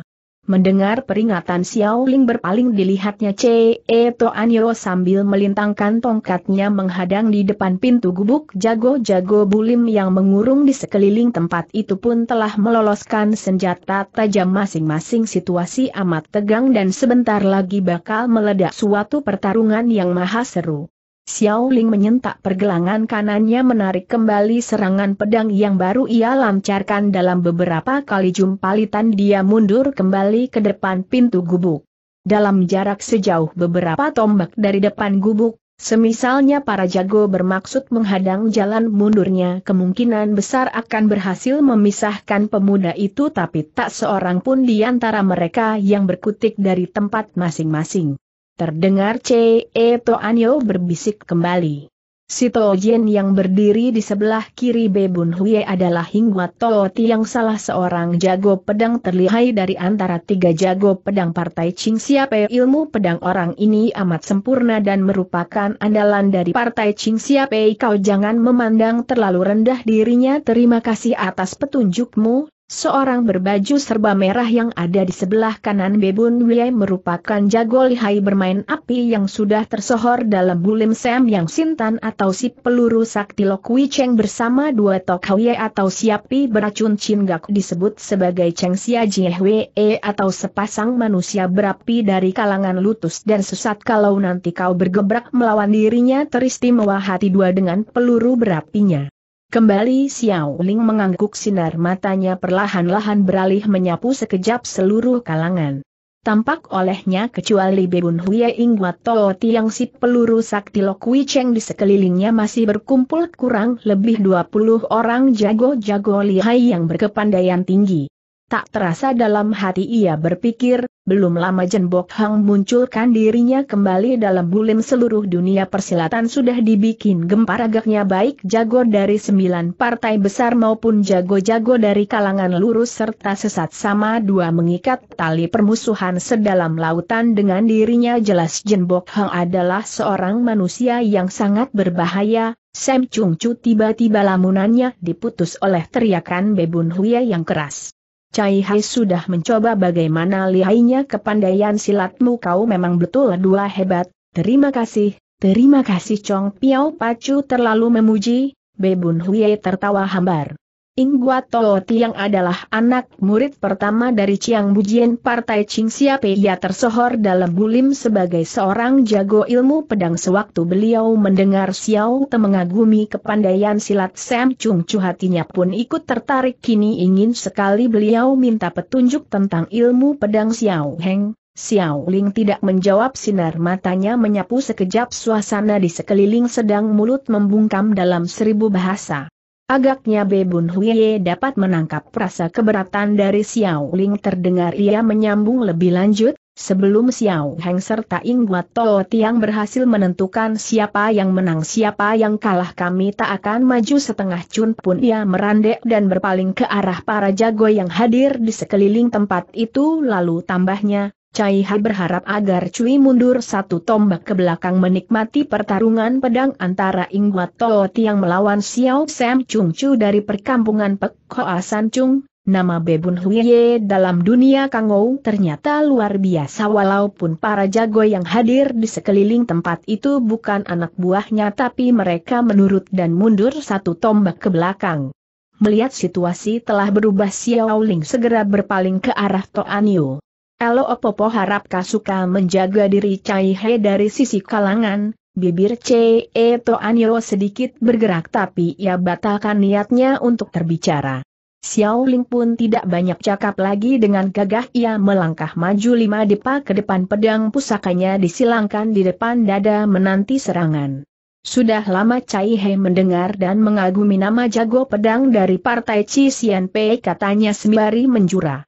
Mendengar peringatan Xiao Ling berpaling dilihatnya Ce Toan Yo sambil melintangkan tongkatnya menghadang di depan pintu gubuk jago-jago bulim yang mengurung di sekeliling tempat itu pun telah meloloskan senjata tajam masing-masing situasi amat tegang dan sebentar lagi bakal meledak suatu pertarungan yang maha seru. Xiao Ling menyentak pergelangan kanannya menarik kembali serangan pedang yang baru ia lancarkan dalam beberapa kali jumpalitan dia mundur kembali ke depan pintu gubuk. Dalam jarak sejauh beberapa tombak dari depan gubuk, semisalnya para jago bermaksud menghadang jalan mundurnya kemungkinan besar akan berhasil memisahkan pemuda itu tapi tak seorang pun di antara mereka yang berkutik dari tempat masing-masing. Terdengar E. To Anyo berbisik kembali. Si tojen yang berdiri di sebelah kiri Bebun Huye adalah Hinggwa Tooti yang salah seorang jago pedang terlihai dari antara tiga jago pedang partai Ching Siape. Ilmu pedang orang ini amat sempurna dan merupakan andalan dari partai Ching Siape. Kau jangan memandang terlalu rendah dirinya. Terima kasih atas petunjukmu, Seorang berbaju serba merah yang ada di sebelah kanan Bebun Wiyai merupakan jago lihai bermain api yang sudah tersohor dalam bulim Sam yang Sintan atau si peluru sakti Lokwi Cheng bersama dua Tok atau siapi beracun Cingak disebut sebagai Cheng Xia Jihwe e atau sepasang manusia berapi dari kalangan lutus dan sesat kalau nanti kau bergebrak melawan dirinya teristimewa hati dua dengan peluru berapinya. Kembali Xiao Ling mengangguk sinar matanya perlahan-lahan beralih menyapu sekejap seluruh kalangan. Tampak olehnya kecuali Bebun Huye Ing Too Tiang si peluru sakti Wi Cheng di sekelilingnya masih berkumpul kurang lebih 20 orang jago-jago lihai yang berkepandaian tinggi. Tak terasa dalam hati ia berpikir, belum lama Jenbok Hang munculkan dirinya kembali dalam bulim seluruh dunia persilatan sudah dibikin gempar agaknya baik jago dari sembilan partai besar maupun jago-jago dari kalangan lurus serta sesat sama dua mengikat tali permusuhan sedalam lautan dengan dirinya jelas Jenbok Hang adalah seorang manusia yang sangat berbahaya, Sam Chung Chu tiba-tiba lamunannya diputus oleh teriakan Bebun Huya yang keras. Cai Hai sudah mencoba bagaimana lihainya kepandaian silatmu kau memang betul dua hebat, terima kasih, terima kasih Chong Piao Pacu terlalu memuji, Bebun Hui tertawa hambar. Inggua Tao Tiang adalah anak murid pertama dari Chiang Bujian Partai Ching Siapai. Ia tersohor dalam bulim sebagai seorang jago ilmu pedang sewaktu beliau mendengar Xiao Te mengagumi kepandaian silat Sam Chung Chu hatinya pun ikut tertarik kini ingin sekali beliau minta petunjuk tentang ilmu pedang Xiao Heng. Xiao Ling tidak menjawab sinar matanya menyapu sekejap suasana di sekeliling sedang mulut membungkam dalam seribu bahasa. Agaknya Bebun Huye dapat menangkap rasa keberatan dari Xiao Ling terdengar ia menyambung lebih lanjut, sebelum Xiao Heng serta Ing Guat Toh berhasil menentukan siapa yang menang siapa yang kalah kami tak akan maju setengah cun pun ia merandek dan berpaling ke arah para jago yang hadir di sekeliling tempat itu lalu tambahnya, Cai Ha berharap agar Cui mundur satu tombak ke belakang menikmati pertarungan pedang antara Ingguat Tao Tiang melawan Xiao Sam Chung Chu dari perkampungan Pek Hoa San Chung, nama Bebun Huiye dalam dunia Kangou ternyata luar biasa walaupun para jago yang hadir di sekeliling tempat itu bukan anak buahnya tapi mereka menurut dan mundur satu tombak ke belakang. Melihat situasi telah berubah Xiao Ling segera berpaling ke arah Toan Aniu. Elo Opopo harap Kasuka menjaga diri Cai He dari sisi kalangan, bibir C Ce Toanyo sedikit bergerak tapi ia batalkan niatnya untuk terbicara. Xiao Ling pun tidak banyak cakap lagi dengan gagah ia melangkah maju lima depa ke depan pedang pusakanya disilangkan di depan dada menanti serangan. Sudah lama Cai He mendengar dan mengagumi nama jago pedang dari partai C Sian Pei katanya sembari menjura.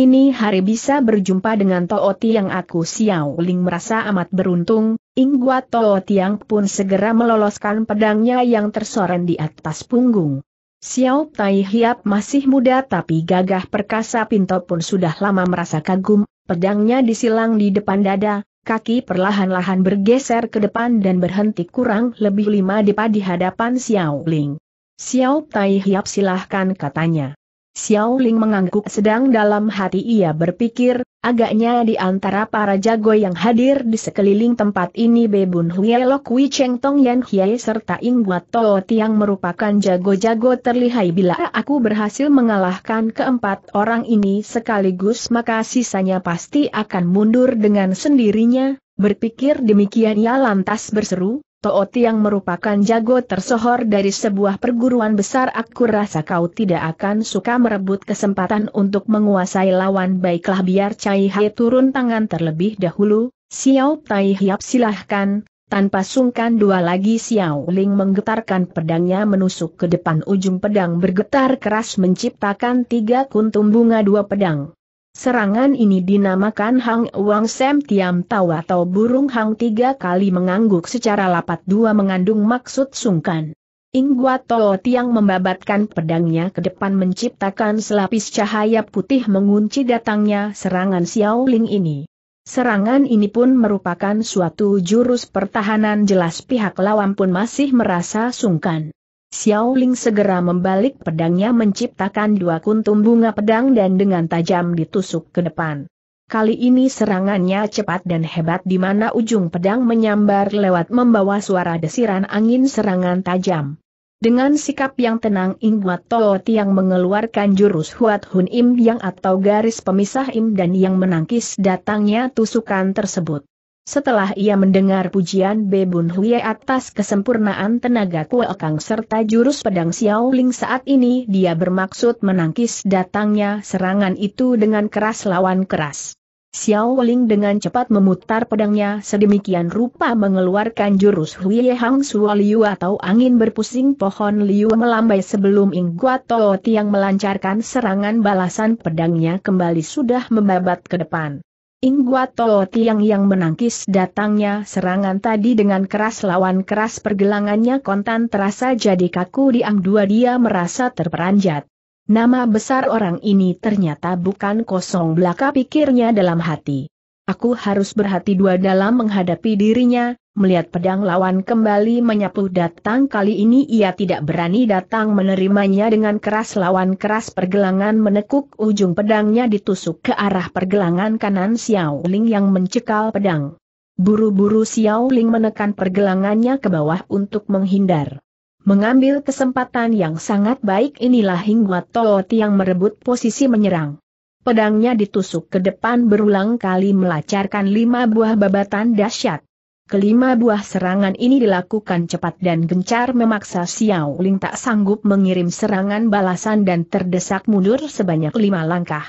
Ini hari bisa berjumpa dengan Tooti yang aku Xiao Ling merasa amat beruntung, Inggua Tooti yang pun segera meloloskan pedangnya yang tersorot di atas punggung. Xiao Tai Hiap masih muda tapi gagah perkasa Pinto pun sudah lama merasa kagum, pedangnya disilang di depan dada, kaki perlahan-lahan bergeser ke depan dan berhenti kurang lebih lima depa di hadapan Xiao Ling. Xiao Tai Hiap silahkan katanya. Xiao Ling mengangguk sedang dalam hati ia berpikir, agaknya di antara para jago yang hadir di sekeliling tempat ini Bebun Huielok, Lok Wei Cheng Tong Yan Hiei serta Ing Buat Toh Tiang merupakan jago-jago terlihai bila aku berhasil mengalahkan keempat orang ini sekaligus maka sisanya pasti akan mundur dengan sendirinya, berpikir demikian ia lantas berseru, Tooti yang merupakan jago tersohor dari sebuah perguruan besar aku rasa kau tidak akan suka merebut kesempatan untuk menguasai lawan baiklah biar Cai Hai turun tangan terlebih dahulu, Xiao Tai Hiap silahkan, tanpa sungkan dua lagi Xiao Ling menggetarkan pedangnya menusuk ke depan ujung pedang bergetar keras menciptakan tiga kuntum bunga dua pedang. Serangan ini dinamakan Hang Wang Sem Tiam Tau atau burung Hang tiga kali mengangguk secara lapat dua mengandung maksud sungkan. Inggua Too Tiang membabatkan pedangnya ke depan menciptakan selapis cahaya putih mengunci datangnya serangan Xiaoling ini. Serangan ini pun merupakan suatu jurus pertahanan jelas pihak lawan pun masih merasa sungkan. Xiao Ling segera membalik pedangnya menciptakan dua kuntum bunga pedang dan dengan tajam ditusuk ke depan. Kali ini serangannya cepat dan hebat di mana ujung pedang menyambar lewat membawa suara desiran angin serangan tajam. Dengan sikap yang tenang Ing Huat yang Tiang mengeluarkan jurus Huat Hun Im yang atau garis pemisah Im dan yang menangkis datangnya tusukan tersebut. Setelah ia mendengar pujian Bebun Hui atas kesempurnaan tenaga Kue serta jurus pedang Xiao Ling saat ini dia bermaksud menangkis datangnya serangan itu dengan keras lawan keras. Xiao Ling dengan cepat memutar pedangnya sedemikian rupa mengeluarkan jurus Hui Hang Suo Liu atau angin berpusing pohon Liu melambai sebelum Ing Tao Tiang melancarkan serangan balasan pedangnya kembali sudah membabat ke depan. Ingguato Tiang yang menangkis datangnya serangan tadi dengan keras lawan keras pergelangannya kontan terasa jadi kaku diang dua dia merasa terperanjat. Nama besar orang ini ternyata bukan kosong belaka pikirnya dalam hati. Aku harus berhati dua dalam menghadapi dirinya, melihat pedang lawan kembali menyapu datang kali ini ia tidak berani datang menerimanya dengan keras lawan keras pergelangan menekuk ujung pedangnya ditusuk ke arah pergelangan kanan Xiao Ling yang mencekal pedang. Buru-buru Xiao Ling menekan pergelangannya ke bawah untuk menghindar. Mengambil kesempatan yang sangat baik inilah hingga Tooti yang merebut posisi menyerang. Pedangnya ditusuk ke depan berulang kali melancarkan lima buah babatan dahsyat. Kelima buah serangan ini dilakukan cepat dan gencar memaksa Xiao Ling tak sanggup mengirim serangan balasan dan terdesak mundur sebanyak lima langkah.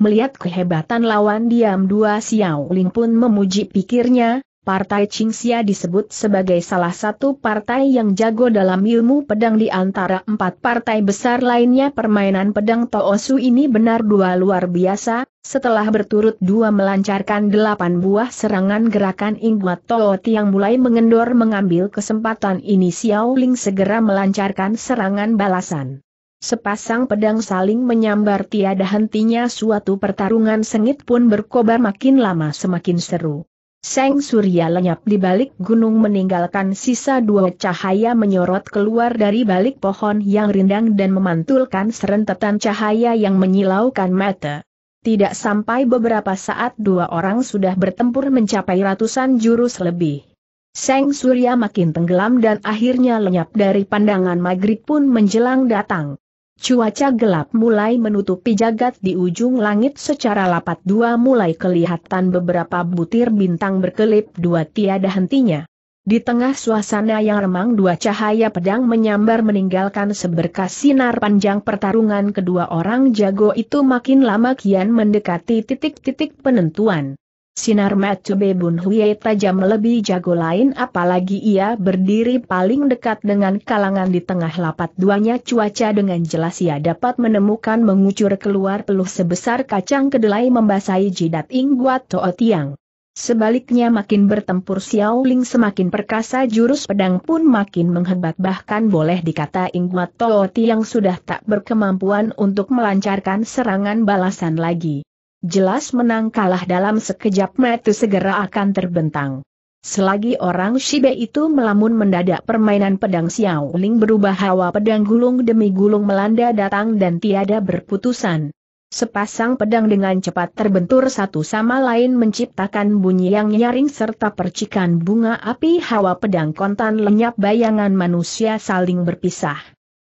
Melihat kehebatan lawan diam dua Xiao Ling pun memuji pikirnya, Partai Qingxia disebut sebagai salah satu partai yang jago dalam ilmu pedang di antara empat partai besar lainnya permainan pedang Toosu ini benar dua luar biasa, setelah berturut dua melancarkan delapan buah serangan gerakan Ingguat Toot yang mulai mengendor mengambil kesempatan ini Xiao Ling segera melancarkan serangan balasan. Sepasang pedang saling menyambar tiada hentinya suatu pertarungan sengit pun berkobar makin lama semakin seru. Seng Surya lenyap di balik gunung meninggalkan sisa dua cahaya menyorot keluar dari balik pohon yang rindang dan memantulkan serentetan cahaya yang menyilaukan mata. Tidak sampai beberapa saat dua orang sudah bertempur mencapai ratusan jurus lebih. Seng Surya makin tenggelam dan akhirnya lenyap dari pandangan maghrib pun menjelang datang. Cuaca gelap mulai menutupi jagat di ujung langit secara lapat dua mulai kelihatan beberapa butir bintang berkelip dua tiada hentinya. Di tengah suasana yang remang dua cahaya pedang menyambar meninggalkan seberkas sinar panjang pertarungan kedua orang jago itu makin lama kian mendekati titik-titik penentuan. Sinar Matu Bebun Huye tajam lebih jago lain apalagi ia berdiri paling dekat dengan kalangan di tengah lapat duanya cuaca dengan jelas ia dapat menemukan mengucur keluar peluh sebesar kacang kedelai membasahi jidat Ing Guat Tiang. Sebaliknya makin bertempur Xiao Ling semakin perkasa jurus pedang pun makin menghebat bahkan boleh dikata Ingmat Tooti yang sudah tak berkemampuan untuk melancarkan serangan balasan lagi. Jelas menang kalah dalam sekejap mata segera akan terbentang. Selagi orang Shibe itu melamun mendadak permainan pedang Xiao Ling berubah hawa pedang gulung demi gulung melanda datang dan tiada berputusan. Sepasang pedang dengan cepat terbentur satu sama lain menciptakan bunyi yang nyaring serta percikan bunga api hawa pedang kontan lenyap bayangan manusia saling berpisah.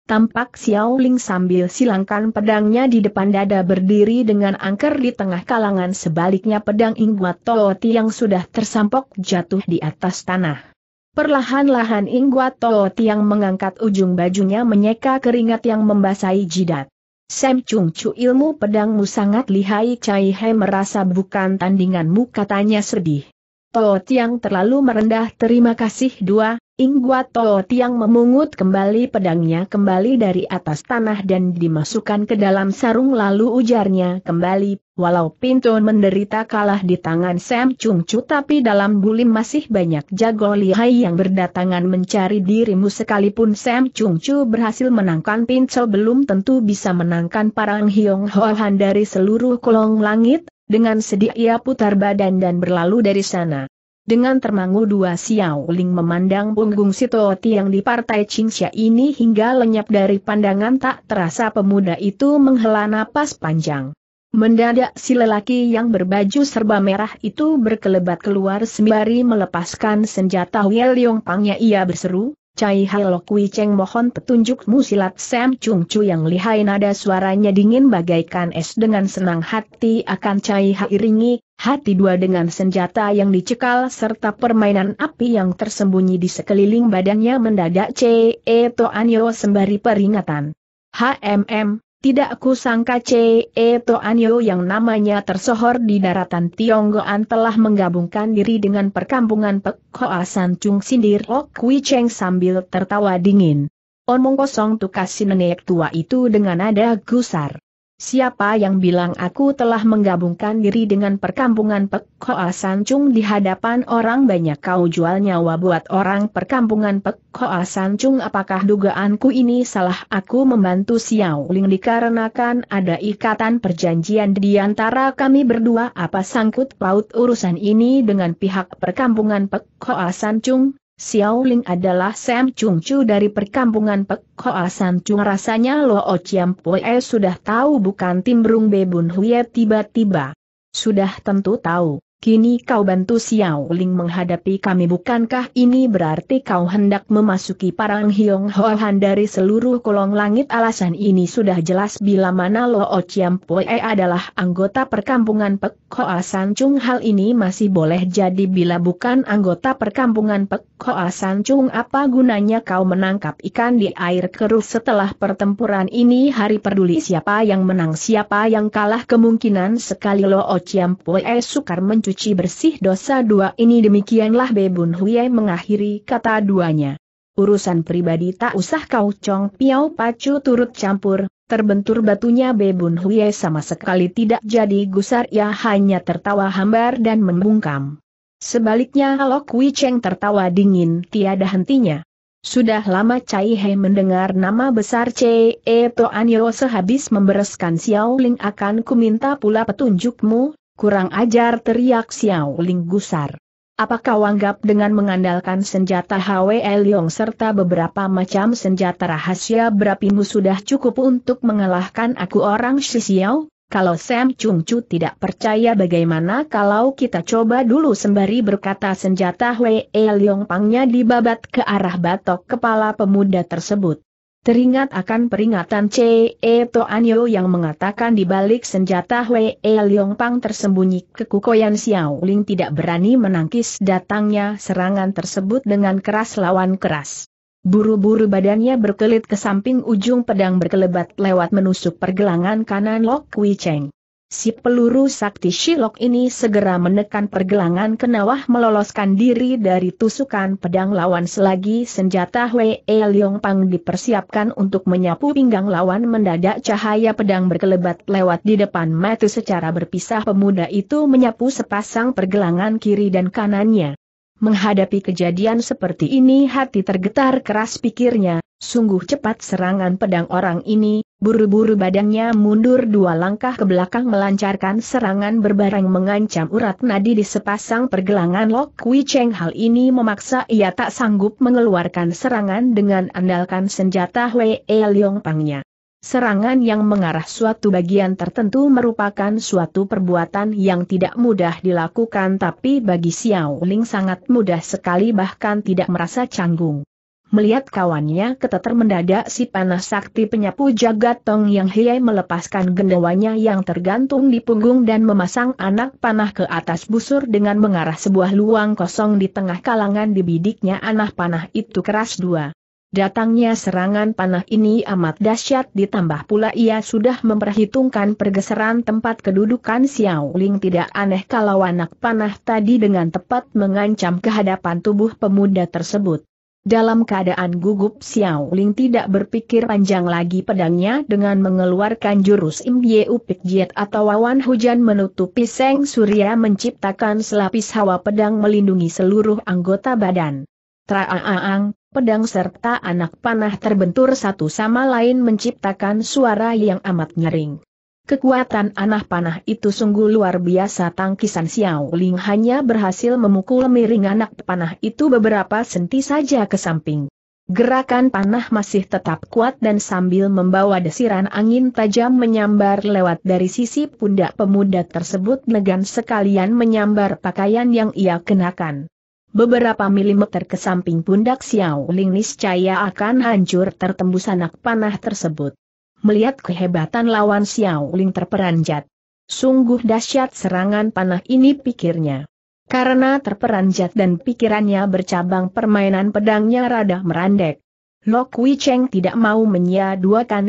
Tampak Xiao Ling sambil silangkan pedangnya di depan dada berdiri dengan angker di tengah kalangan sebaliknya pedang Ingguat Tooti yang sudah tersampok jatuh di atas tanah. Perlahan-lahan Ingguat Tooti yang mengangkat ujung bajunya menyeka keringat yang membasahi jidat. Sam Chung Chu ilmu pedangmu sangat lihai Cai He merasa bukan tandinganmu katanya sedih. Toh Tiang terlalu merendah terima kasih dua, Inggua Toh Tiang memungut kembali pedangnya kembali dari atas tanah dan dimasukkan ke dalam sarung lalu ujarnya kembali, Walau Pinto menderita kalah di tangan Sam Chung Chu tapi dalam bulim masih banyak jago lihai yang berdatangan mencari dirimu sekalipun Sam Chung Chu berhasil menangkan Pinto belum tentu bisa menangkan Parang Hyong Hohan dari seluruh kolong langit, dengan sedih ia putar badan dan berlalu dari sana. Dengan termangu dua Xiao Ling memandang punggung Sitooti yang di partai Qingxia ini hingga lenyap dari pandangan tak terasa pemuda itu menghela napas panjang. Mendadak si lelaki yang berbaju serba merah itu berkelebat keluar sembari melepaskan senjata Huel Yong Pangnya ia berseru, Cai Halo Kui Cheng mohon petunjukmu silat Sam Chung Chu yang lihai nada suaranya dingin bagaikan es dengan senang hati akan Cai Hai ringi, hati dua dengan senjata yang dicekal serta permainan api yang tersembunyi di sekeliling badannya mendadak Ce Toanyo sembari peringatan. HMM, tidak kusangka C.E. Toanyo yang namanya tersohor di daratan Tionggoan telah menggabungkan diri dengan perkampungan Pek Hoa San Chung Sindir Lok Kui Cheng sambil tertawa dingin. Omong kosong tukas si nenek tua itu dengan nada gusar. Siapa yang bilang aku telah menggabungkan diri dengan perkampungan Pek Hoa Sancung di hadapan orang banyak kau jual nyawa buat orang perkampungan Pek Hoa Sancung apakah dugaanku ini salah aku membantu Xiao Ling dikarenakan ada ikatan perjanjian di antara kami berdua apa sangkut paut urusan ini dengan pihak perkampungan Pek Hoa Sancung? Xiao Ling adalah Sam Chung Chu dari perkampungan Pek Hoa San Chung rasanya Lo Chiam Pue sudah tahu bukan timbrung Bebun Huye tiba-tiba. Sudah tentu tahu, kini kau bantu Xiao Ling menghadapi kami bukankah ini berarti kau hendak memasuki parang Hiong Hohan dari seluruh kolong langit alasan ini sudah jelas bila mana Lo Chiam Pue adalah anggota perkampungan Pek Hoa San Chung hal ini masih boleh jadi bila bukan anggota perkampungan Pek Koa Sancung apa gunanya kau menangkap ikan di air keruh setelah pertempuran ini hari peduli siapa yang menang siapa yang kalah kemungkinan sekali Lo Ociam Pue Sukar mencuci bersih dosa dua ini demikianlah Bebun Huye mengakhiri kata duanya. Urusan pribadi tak usah kau cong piau pacu turut campur, terbentur batunya Bebun Huye sama sekali tidak jadi gusar ia hanya tertawa hambar dan membungkam. Sebaliknya Lok Wei Cheng tertawa dingin tiada hentinya. Sudah lama Cai He mendengar nama besar Ce To Anio. sehabis membereskan Xiao Ling akan kuminta pula petunjukmu, kurang ajar teriak Xiao Ling gusar. Apakah wanggap dengan mengandalkan senjata Hwe Leong serta beberapa macam senjata rahasia berapimu sudah cukup untuk mengalahkan aku orang Xiao? Kalau Sam Chung Chu tidak percaya bagaimana kalau kita coba dulu sembari berkata senjata Wei e Liong Pangnya dibabat ke arah batok kepala pemuda tersebut. Teringat akan peringatan C. E. To Anyo yang mengatakan di balik senjata Wei e Liong Pang tersembunyi kekukoyan Xiao Ling tidak berani menangkis datangnya serangan tersebut dengan keras lawan keras. Buru-buru badannya berkelit ke samping ujung pedang berkelebat lewat menusuk pergelangan kanan Lok Kui Cheng. Si peluru sakti Shilok ini segera menekan pergelangan ke nawah meloloskan diri dari tusukan pedang lawan selagi senjata Wei e Leong Pang dipersiapkan untuk menyapu pinggang lawan mendadak cahaya pedang berkelebat lewat di depan mata secara berpisah pemuda itu menyapu sepasang pergelangan kiri dan kanannya. Menghadapi kejadian seperti ini hati tergetar keras pikirnya, sungguh cepat serangan pedang orang ini, buru-buru badannya mundur dua langkah ke belakang melancarkan serangan berbaring mengancam urat nadi di sepasang pergelangan Lok Kui Cheng hal ini memaksa ia tak sanggup mengeluarkan serangan dengan andalkan senjata Wei Liong Pangnya serangan yang mengarah suatu bagian tertentu merupakan suatu perbuatan yang tidak mudah dilakukan tapi bagi Xiao Ling sangat mudah sekali bahkan tidak merasa canggung. Melihat kawannya keteter mendadak si panah sakti penyapu jagat Tong Yang Hiai melepaskan gendawanya yang tergantung di punggung dan memasang anak panah ke atas busur dengan mengarah sebuah luang kosong di tengah kalangan di bidiknya. anak panah itu keras dua. Datangnya serangan panah ini amat dahsyat ditambah pula ia sudah memperhitungkan pergeseran tempat kedudukan Xiao Ling tidak aneh kalau anak panah tadi dengan tepat mengancam kehadapan tubuh pemuda tersebut. Dalam keadaan gugup Xiao Ling tidak berpikir panjang lagi pedangnya dengan mengeluarkan jurus Im Ye Upik Jiet atau awan hujan menutupi Seng Surya menciptakan selapis hawa pedang melindungi seluruh anggota badan. Traaang, pedang serta anak panah terbentur satu sama lain menciptakan suara yang amat nyering. Kekuatan anak panah itu sungguh luar biasa tangkisan Xiao Ling hanya berhasil memukul miring anak panah itu beberapa senti saja ke samping. Gerakan panah masih tetap kuat dan sambil membawa desiran angin tajam menyambar lewat dari sisi pundak pemuda tersebut Negan sekalian menyambar pakaian yang ia kenakan. Beberapa milimeter ke samping pundak Xiao Ling niscaya akan hancur tertembus anak panah tersebut. Melihat kehebatan lawan Xiao Ling terperanjat. Sungguh dahsyat serangan panah ini pikirnya. Karena terperanjat dan pikirannya bercabang permainan pedangnya rada merandek. Lok Kui Cheng tidak mau menyia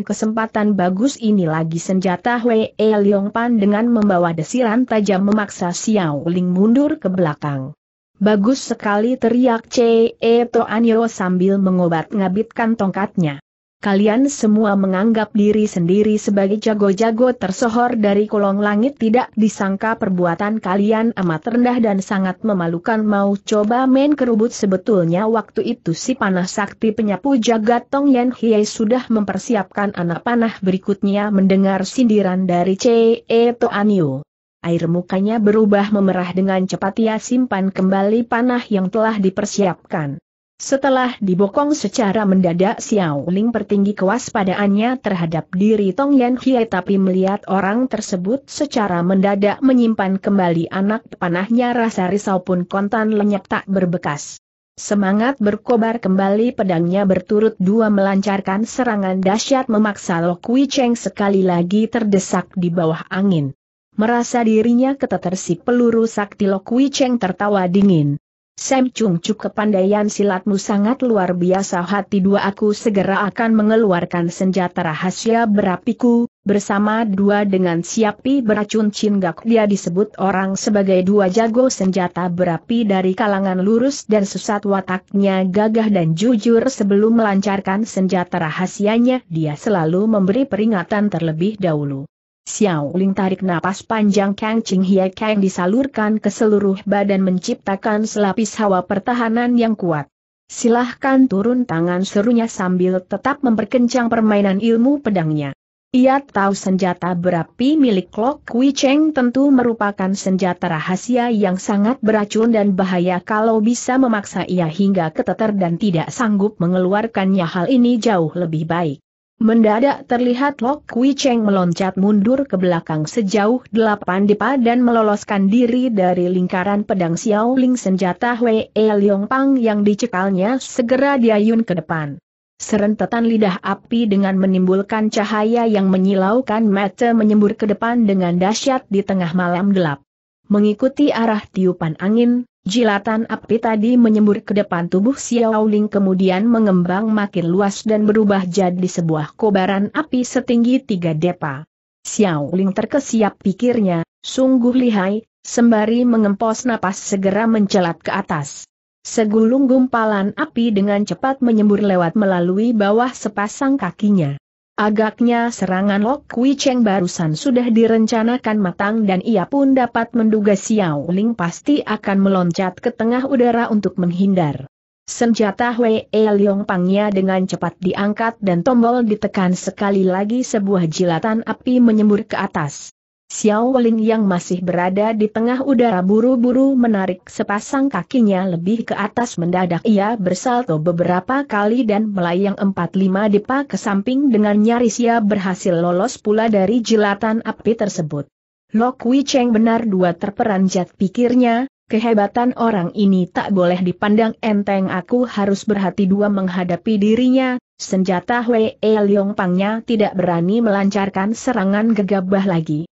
kesempatan bagus ini lagi senjata Wei Liong Pan dengan membawa desiran tajam memaksa Xiao Ling mundur ke belakang. Bagus sekali teriak C.E. Toanyo sambil mengobat-ngabitkan tongkatnya. Kalian semua menganggap diri sendiri sebagai jago-jago tersohor dari kolong langit tidak disangka perbuatan kalian amat rendah dan sangat memalukan mau coba main kerubut sebetulnya waktu itu si panah sakti penyapu jagat Tong Yan Hiei sudah mempersiapkan anak panah berikutnya mendengar sindiran dari C.E. Toanyo. Air mukanya berubah memerah dengan cepat ia simpan kembali panah yang telah dipersiapkan. Setelah dibokong secara mendadak Xiao Ling pertinggi kewaspadaannya terhadap diri Tong Yan Hie tapi melihat orang tersebut secara mendadak menyimpan kembali anak panahnya rasa risau pun kontan lenyap tak berbekas. Semangat berkobar kembali pedangnya berturut dua melancarkan serangan dahsyat memaksa Lo Kui Cheng sekali lagi terdesak di bawah angin merasa dirinya ketetersip peluru sakti Lokwi Cheng tertawa dingin. Sam Chung Chuk kepandaian silatmu sangat luar biasa hati dua aku segera akan mengeluarkan senjata rahasia berapiku, bersama dua dengan siapi beracun cinggak dia disebut orang sebagai dua jago senjata berapi dari kalangan lurus dan sesat wataknya gagah dan jujur sebelum melancarkan senjata rahasianya dia selalu memberi peringatan terlebih dahulu. Xiao Ling tarik napas panjang Kang Ching Hie Kang disalurkan ke seluruh badan menciptakan selapis hawa pertahanan yang kuat. Silahkan turun tangan serunya sambil tetap memperkencang permainan ilmu pedangnya. Ia tahu senjata berapi milik Lok Kui Cheng tentu merupakan senjata rahasia yang sangat beracun dan bahaya kalau bisa memaksa ia hingga keteter dan tidak sanggup mengeluarkannya hal ini jauh lebih baik. Mendadak terlihat Lok Kui Cheng meloncat mundur ke belakang sejauh delapan depa dan meloloskan diri dari lingkaran pedang Xiao Ling senjata Wei Liong Pang yang dicekalnya segera diayun ke depan. Serentetan lidah api dengan menimbulkan cahaya yang menyilaukan mata menyembur ke depan dengan dahsyat di tengah malam gelap. Mengikuti arah tiupan angin, Jilatan api tadi menyembur ke depan tubuh Xiao Ling kemudian mengembang makin luas dan berubah jadi sebuah kobaran api setinggi tiga depa. Xiao Ling terkesiap pikirnya, sungguh lihai, sembari mengempos napas segera mencelat ke atas. Segulung gumpalan api dengan cepat menyembur lewat melalui bawah sepasang kakinya. Agaknya serangan Lok Kui Cheng barusan sudah direncanakan matang dan ia pun dapat menduga Xiao Ling pasti akan meloncat ke tengah udara untuk menghindar. Senjata Wei Liong Pangnya dengan cepat diangkat dan tombol ditekan sekali lagi sebuah jilatan api menyembur ke atas. Xiao Ling yang masih berada di tengah udara buru-buru menarik sepasang kakinya lebih ke atas mendadak ia bersalto beberapa kali dan melayang empat lima depa ke samping dengan nyaris ia berhasil lolos pula dari jelatan api tersebut. Lok Wei Cheng benar dua terperanjat pikirnya, kehebatan orang ini tak boleh dipandang enteng aku harus berhati dua menghadapi dirinya, senjata Wei Liong Pangnya tidak berani melancarkan serangan gegabah lagi.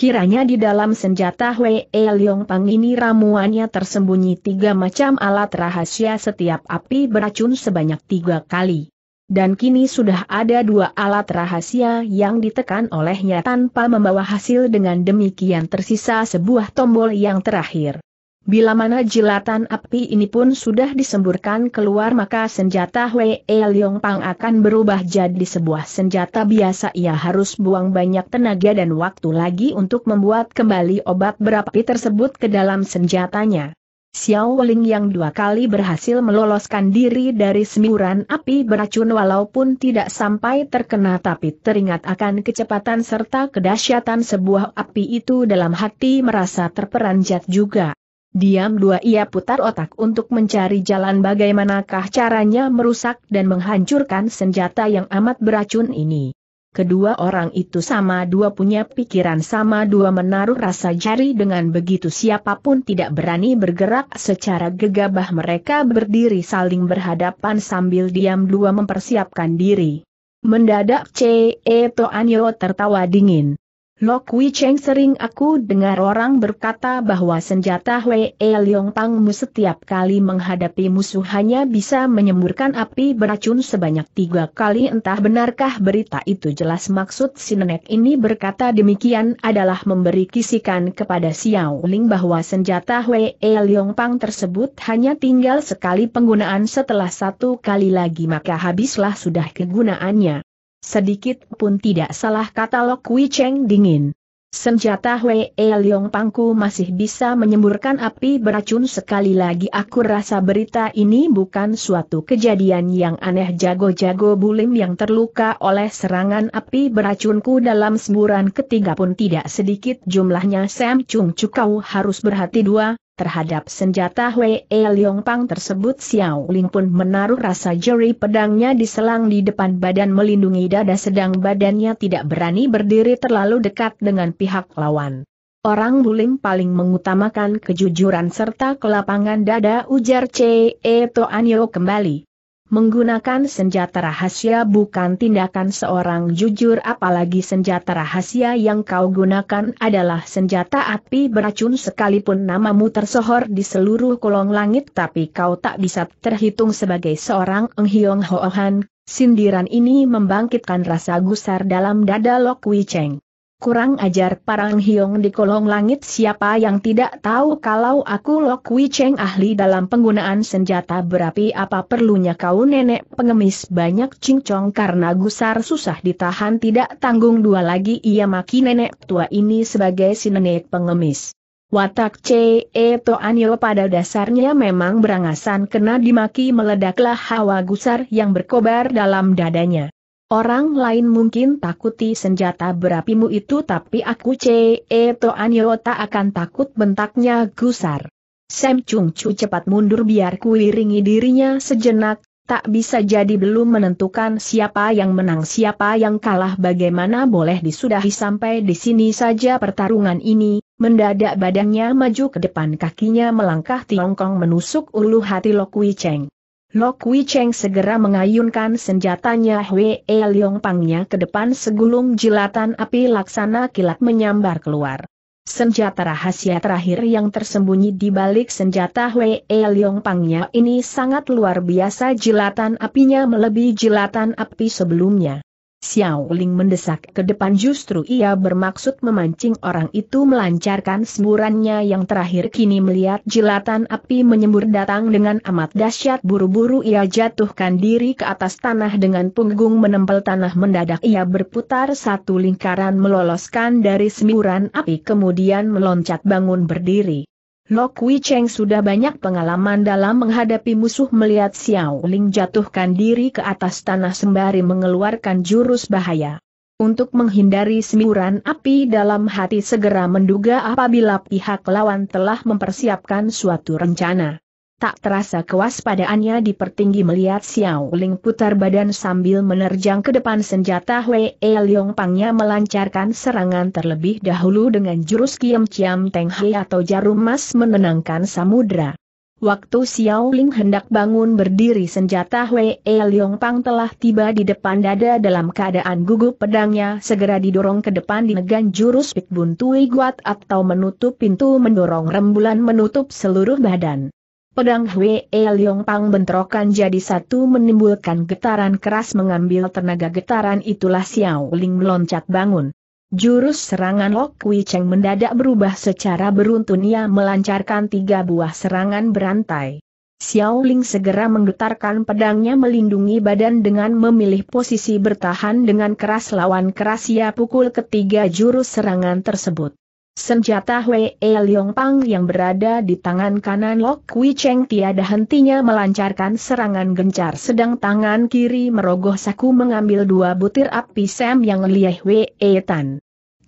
Kiranya di dalam senjata Hwee Leong Pang ini ramuannya tersembunyi tiga macam alat rahasia setiap api beracun sebanyak tiga kali. Dan kini sudah ada dua alat rahasia yang ditekan olehnya tanpa membawa hasil dengan demikian tersisa sebuah tombol yang terakhir. Bila mana jilatan api ini pun sudah disemburkan keluar maka senjata Wei e Liong Pang akan berubah jadi sebuah senjata biasa ia harus buang banyak tenaga dan waktu lagi untuk membuat kembali obat berapi tersebut ke dalam senjatanya. Xiao Ling yang dua kali berhasil meloloskan diri dari semburan api beracun walaupun tidak sampai terkena tapi teringat akan kecepatan serta kedahsyatan sebuah api itu dalam hati merasa terperanjat juga. Diam dua ia putar otak untuk mencari jalan bagaimanakah caranya merusak dan menghancurkan senjata yang amat beracun ini. Kedua orang itu sama dua punya pikiran sama dua menaruh rasa jari dengan begitu siapapun tidak berani bergerak secara gegabah mereka berdiri saling berhadapan sambil diam dua mempersiapkan diri. Mendadak C.E. Toanyo tertawa dingin. Lok Wei Cheng sering aku dengar orang berkata bahwa senjata Wei e Liong Pangmu setiap kali menghadapi musuh hanya bisa menyemburkan api beracun sebanyak tiga kali entah benarkah berita itu jelas maksud si nenek ini berkata demikian adalah memberi kisikan kepada Xiao Ling bahwa senjata Wei e Liong Pang tersebut hanya tinggal sekali penggunaan setelah satu kali lagi maka habislah sudah kegunaannya. Sedikit pun tidak salah kata Lok Kui Cheng dingin. Senjata Wei e Leong Pangku masih bisa menyemburkan api beracun sekali lagi aku rasa berita ini bukan suatu kejadian yang aneh jago-jago bulim yang terluka oleh serangan api beracunku dalam semburan ketiga pun tidak sedikit jumlahnya Sam Chung Chukau harus berhati dua, Terhadap senjata Wei e Liong Pang tersebut Xiao Ling pun menaruh rasa jeri pedangnya di selang di depan badan melindungi dada sedang badannya tidak berani berdiri terlalu dekat dengan pihak lawan. Orang bulim paling mengutamakan kejujuran serta kelapangan dada ujar C.E. Toanyo kembali. Menggunakan senjata rahasia bukan tindakan seorang jujur apalagi senjata rahasia yang kau gunakan adalah senjata api beracun sekalipun namamu tersohor di seluruh kolong langit tapi kau tak bisa terhitung sebagai seorang enghiong hohan, sindiran ini membangkitkan rasa gusar dalam dada Lok Wicheng. Kurang ajar parang hiong di kolong langit siapa yang tidak tahu kalau aku Lok Wei Cheng ahli dalam penggunaan senjata berapi apa perlunya kau nenek pengemis banyak cincong karena gusar susah ditahan tidak tanggung dua lagi ia maki nenek tua ini sebagai si nenek pengemis. Watak C. E. Toanyo pada dasarnya memang berangasan kena dimaki meledaklah hawa gusar yang berkobar dalam dadanya. Orang lain mungkin takuti senjata berapimu itu tapi aku Ce Toanyo tak akan takut bentaknya gusar. Sam Chung Chu cepat mundur biar kuiringi dirinya sejenak, tak bisa jadi belum menentukan siapa yang menang siapa yang kalah bagaimana boleh disudahi sampai di sini saja pertarungan ini, mendadak badannya maju ke depan kakinya melangkah tiongkong menusuk ulu hati Kui Cheng. Lok Kui Cheng segera mengayunkan senjatanya Hwe E Liong Pangnya ke depan segulung jilatan api laksana kilat menyambar keluar. Senjata rahasia terakhir yang tersembunyi di balik senjata Hwe E Liong Pangnya ini sangat luar biasa jilatan apinya melebihi jilatan api sebelumnya. Xiao Ling mendesak ke depan justru ia bermaksud memancing orang itu melancarkan semburannya yang terakhir kini melihat jilatan api menyembur datang dengan amat dahsyat buru-buru ia jatuhkan diri ke atas tanah dengan punggung menempel tanah mendadak ia berputar satu lingkaran meloloskan dari semburan api kemudian meloncat bangun berdiri. Lok Wei Cheng sudah banyak pengalaman dalam menghadapi musuh melihat Xiao Ling jatuhkan diri ke atas tanah sembari mengeluarkan jurus bahaya. Untuk menghindari semburan api dalam hati segera menduga apabila pihak lawan telah mempersiapkan suatu rencana. Tak terasa kewaspadaannya dipertinggi melihat Xiao Ling putar badan sambil menerjang ke depan senjata Wei Liong Pangnya melancarkan serangan terlebih dahulu dengan jurus Kiam Chiam Teng Hai atau jarum Emas menenangkan samudra. Waktu Xiao Ling hendak bangun berdiri senjata Wei Liong Pang telah tiba di depan dada dalam keadaan gugup pedangnya segera didorong ke depan dinegan jurus Pik Bun Tui Guat atau menutup pintu mendorong rembulan menutup seluruh badan. Pedang Hwe Yong e Pang bentrokan jadi satu menimbulkan getaran keras mengambil tenaga getaran itulah Xiao Ling meloncat bangun. Jurus serangan Lok Kui Cheng mendadak berubah secara beruntun ia melancarkan tiga buah serangan berantai. Xiao Ling segera menggetarkan pedangnya melindungi badan dengan memilih posisi bertahan dengan keras lawan keras ia pukul ketiga jurus serangan tersebut. Senjata Hwee Leong Pang yang berada di tangan kanan Lok Kui Cheng tiada hentinya melancarkan serangan gencar sedang tangan kiri merogoh saku mengambil dua butir api sem yang lieh Hwee Tan.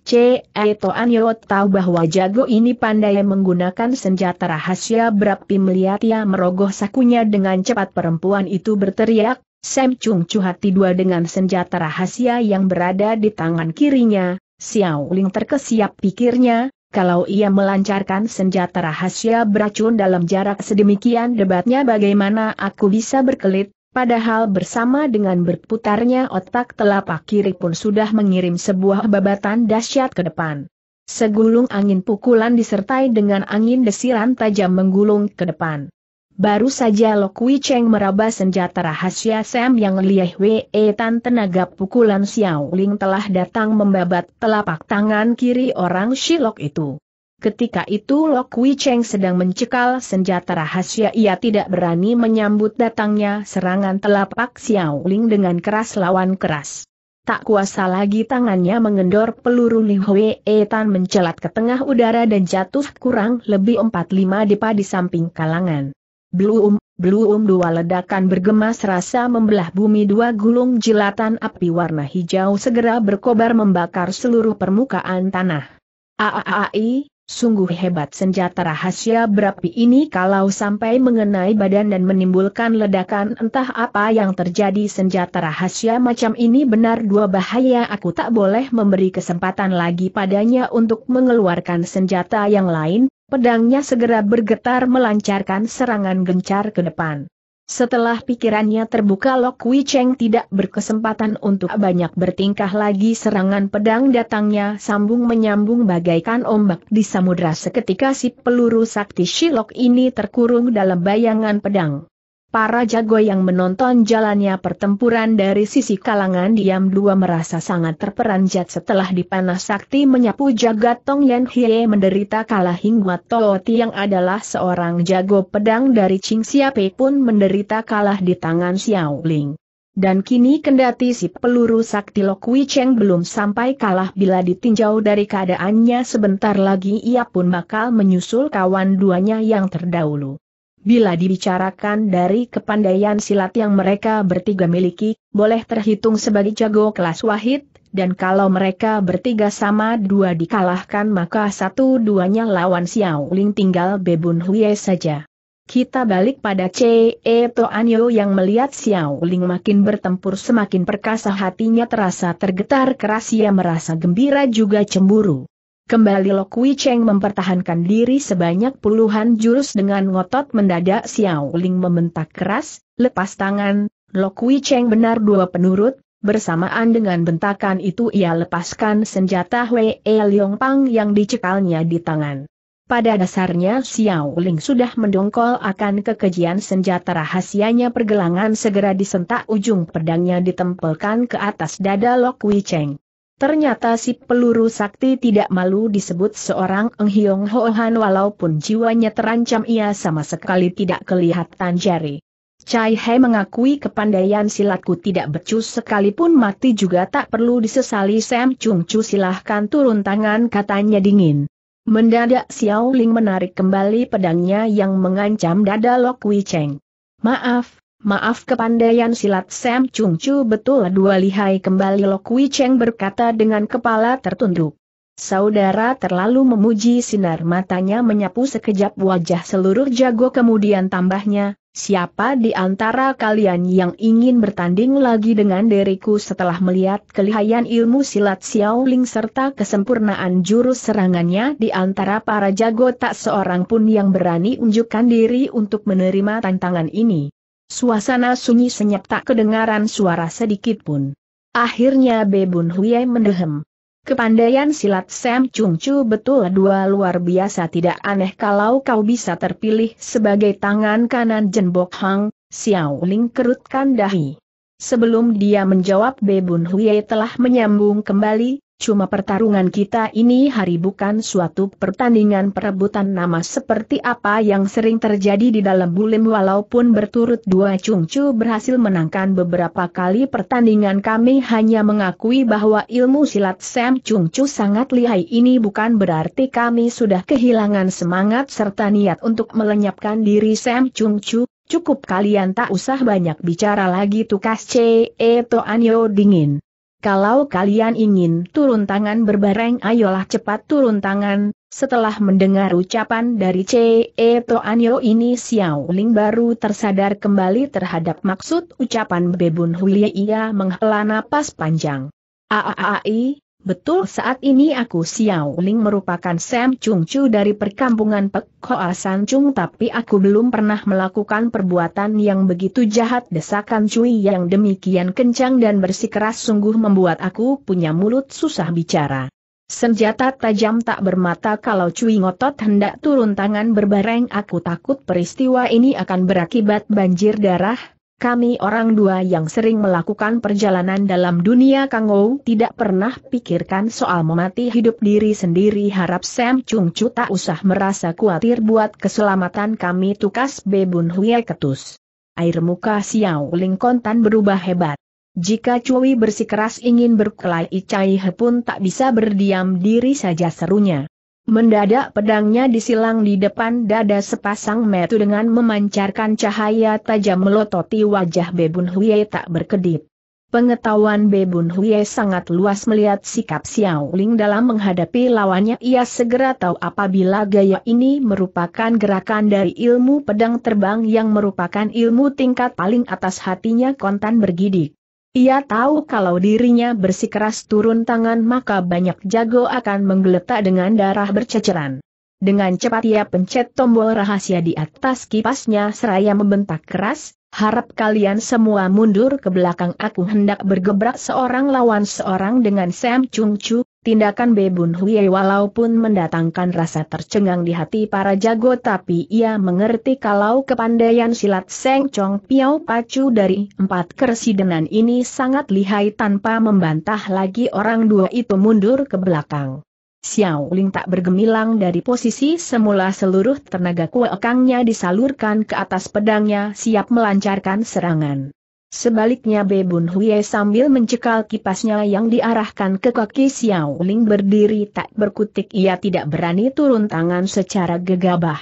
C. E. Toan Yo tahu bahwa jago ini pandai menggunakan senjata rahasia berapi melihat ia merogoh sakunya dengan cepat perempuan itu berteriak, Sam Chung Chu hati dua dengan senjata rahasia yang berada di tangan kirinya, Xiao Ling terkesiap pikirnya, kalau ia melancarkan senjata rahasia beracun dalam jarak sedemikian debatnya bagaimana aku bisa berkelit, padahal bersama dengan berputarnya otak telapak kiri pun sudah mengirim sebuah babatan dahsyat ke depan. Segulung angin pukulan disertai dengan angin desiran tajam menggulung ke depan. Baru saja Lok Kui Cheng meraba senjata rahasia Sam yang lieh Wei Tan tenaga pukulan Xiao Ling telah datang membabat telapak tangan kiri orang Shilok itu. Ketika itu Lok Kui Cheng sedang mencekal senjata rahasia ia tidak berani menyambut datangnya serangan telapak Xiao Ling dengan keras lawan keras. Tak kuasa lagi tangannya mengendor peluru Li E Tan mencelat ke tengah udara dan jatuh kurang lebih 45 depa di samping kalangan. Bluum, bluum dua ledakan bergema serasa membelah bumi dua gulung jelatan api warna hijau segera berkobar membakar seluruh permukaan tanah. Aaai, sungguh hebat senjata rahasia berapi ini kalau sampai mengenai badan dan menimbulkan ledakan entah apa yang terjadi senjata rahasia macam ini benar dua bahaya aku tak boleh memberi kesempatan lagi padanya untuk mengeluarkan senjata yang lain, Pedangnya segera bergetar melancarkan serangan gencar ke depan. Setelah pikirannya terbuka Lok Wei Cheng tidak berkesempatan untuk banyak bertingkah lagi serangan pedang datangnya sambung menyambung bagaikan ombak di samudra seketika si peluru sakti Shilok ini terkurung dalam bayangan pedang. Para jago yang menonton jalannya pertempuran dari sisi kalangan diam dua merasa sangat terperanjat setelah dipanas sakti menyapu jagat Tong Yan Hie menderita kalah hingga Tooti yang adalah seorang jago pedang dari Ching Siapai pun menderita kalah di tangan Xiao Ling. Dan kini kendati si peluru sakti Lok Cheng belum sampai kalah bila ditinjau dari keadaannya sebentar lagi ia pun bakal menyusul kawan duanya yang terdahulu. Bila dibicarakan dari kepandaian silat yang mereka bertiga miliki, boleh terhitung sebagai jago kelas wahid, dan kalau mereka bertiga sama dua dikalahkan maka satu-duanya lawan Xiao Ling tinggal Bebun Huye saja. Kita balik pada C.E. Toanyo yang melihat Xiao Ling makin bertempur semakin perkasa hatinya terasa tergetar keras ia merasa gembira juga cemburu. Kembali Lokui Cheng mempertahankan diri sebanyak puluhan jurus dengan ngotot mendadak Xiao Ling membentak keras, lepas tangan, Lokui Cheng benar dua penurut, bersamaan dengan bentakan itu ia lepaskan senjata Wei e Liong Pang yang dicekalnya di tangan. Pada dasarnya Xiao Ling sudah mendongkol akan kekejian senjata rahasianya pergelangan segera disentak ujung pedangnya ditempelkan ke atas dada Lokui Cheng. Ternyata si peluru sakti tidak malu disebut seorang Eng Hiong Hohan walaupun jiwanya terancam ia sama sekali tidak kelihatan jari. Chai He mengakui kepandaian silatku tidak becus sekalipun mati juga tak perlu disesali Sam Chung Chu silahkan turun tangan katanya dingin. Mendadak Xiao Ling menarik kembali pedangnya yang mengancam dada Lok Wei Cheng. Maaf, Maaf kepandaian silat Sam Chung Chu betul dua lihai kembali Lok Kui Cheng berkata dengan kepala tertunduk. Saudara terlalu memuji sinar matanya menyapu sekejap wajah seluruh jago kemudian tambahnya, siapa di antara kalian yang ingin bertanding lagi dengan diriku setelah melihat kelihayan ilmu silat Xiao Ling serta kesempurnaan jurus serangannya di antara para jago tak seorang pun yang berani unjukkan diri untuk menerima tantangan ini. Suasana sunyi senyap tak kedengaran suara sedikit pun. Akhirnya Bebun Huye mendehem. Kepandaian silat Sam Chung Chu betul dua luar biasa tidak aneh kalau kau bisa terpilih sebagai tangan kanan Jenbok Hang, Xiao Ling kerutkan dahi. Sebelum dia menjawab Bebun Huye telah menyambung kembali, Cuma pertarungan kita ini hari bukan suatu pertandingan perebutan nama seperti apa yang sering terjadi di dalam bulim walaupun berturut dua cungcu berhasil menangkan beberapa kali pertandingan kami hanya mengakui bahwa ilmu silat Sam Cungcu sangat lihai ini bukan berarti kami sudah kehilangan semangat serta niat untuk melenyapkan diri Sam Cungcu, cukup kalian tak usah banyak bicara lagi tukas C.E. Toanyo dingin. Kalau kalian ingin turun tangan berbareng ayolah cepat turun tangan, setelah mendengar ucapan dari C.E. Toanyo ini Xiao Ling baru tersadar kembali terhadap maksud ucapan Bebun Huye ia menghela napas panjang. Aaai, Betul saat ini aku Xiao Ling merupakan Sam Chung Chu dari perkampungan Pek Hoa San Chung tapi aku belum pernah melakukan perbuatan yang begitu jahat desakan Cui yang demikian kencang dan bersikeras sungguh membuat aku punya mulut susah bicara. Senjata tajam tak bermata kalau Cui ngotot hendak turun tangan berbareng aku takut peristiwa ini akan berakibat banjir darah, kami orang dua yang sering melakukan perjalanan dalam dunia kangou tidak pernah pikirkan soal memati hidup diri sendiri harap Sam Chung Chu tak usah merasa khawatir buat keselamatan kami tukas Bebun Huye ketus. Air muka Xiao Ling kontan berubah hebat. Jika Cui bersikeras ingin berkelahi Cai He pun tak bisa berdiam diri saja serunya. Mendadak pedangnya disilang di depan dada sepasang metu dengan memancarkan cahaya tajam melototi wajah Bebun Huye tak berkedip. Pengetahuan Bebun Huye sangat luas melihat sikap Xiao Ling dalam menghadapi lawannya. Ia segera tahu apabila gaya ini merupakan gerakan dari ilmu pedang terbang yang merupakan ilmu tingkat paling atas hatinya kontan bergidik. Ia tahu kalau dirinya bersikeras turun tangan maka banyak jago akan menggeletak dengan darah berceceran. Dengan cepat ia pencet tombol rahasia di atas kipasnya seraya membentak keras, harap kalian semua mundur ke belakang aku hendak bergebrak seorang lawan seorang dengan Sam Chung Chu, Tindakan Bebun Hui walaupun mendatangkan rasa tercengang di hati para jago tapi ia mengerti kalau kepandaian silat Seng Chong Piao Pacu dari empat kersidenan ini sangat lihai tanpa membantah lagi orang dua itu mundur ke belakang. Xiao Ling tak bergemilang dari posisi semula seluruh tenaga kuekangnya disalurkan ke atas pedangnya siap melancarkan serangan. Sebaliknya Bebun Bun Huye sambil mencekal kipasnya yang diarahkan ke kaki Xiao Ling berdiri tak berkutik ia tidak berani turun tangan secara gegabah.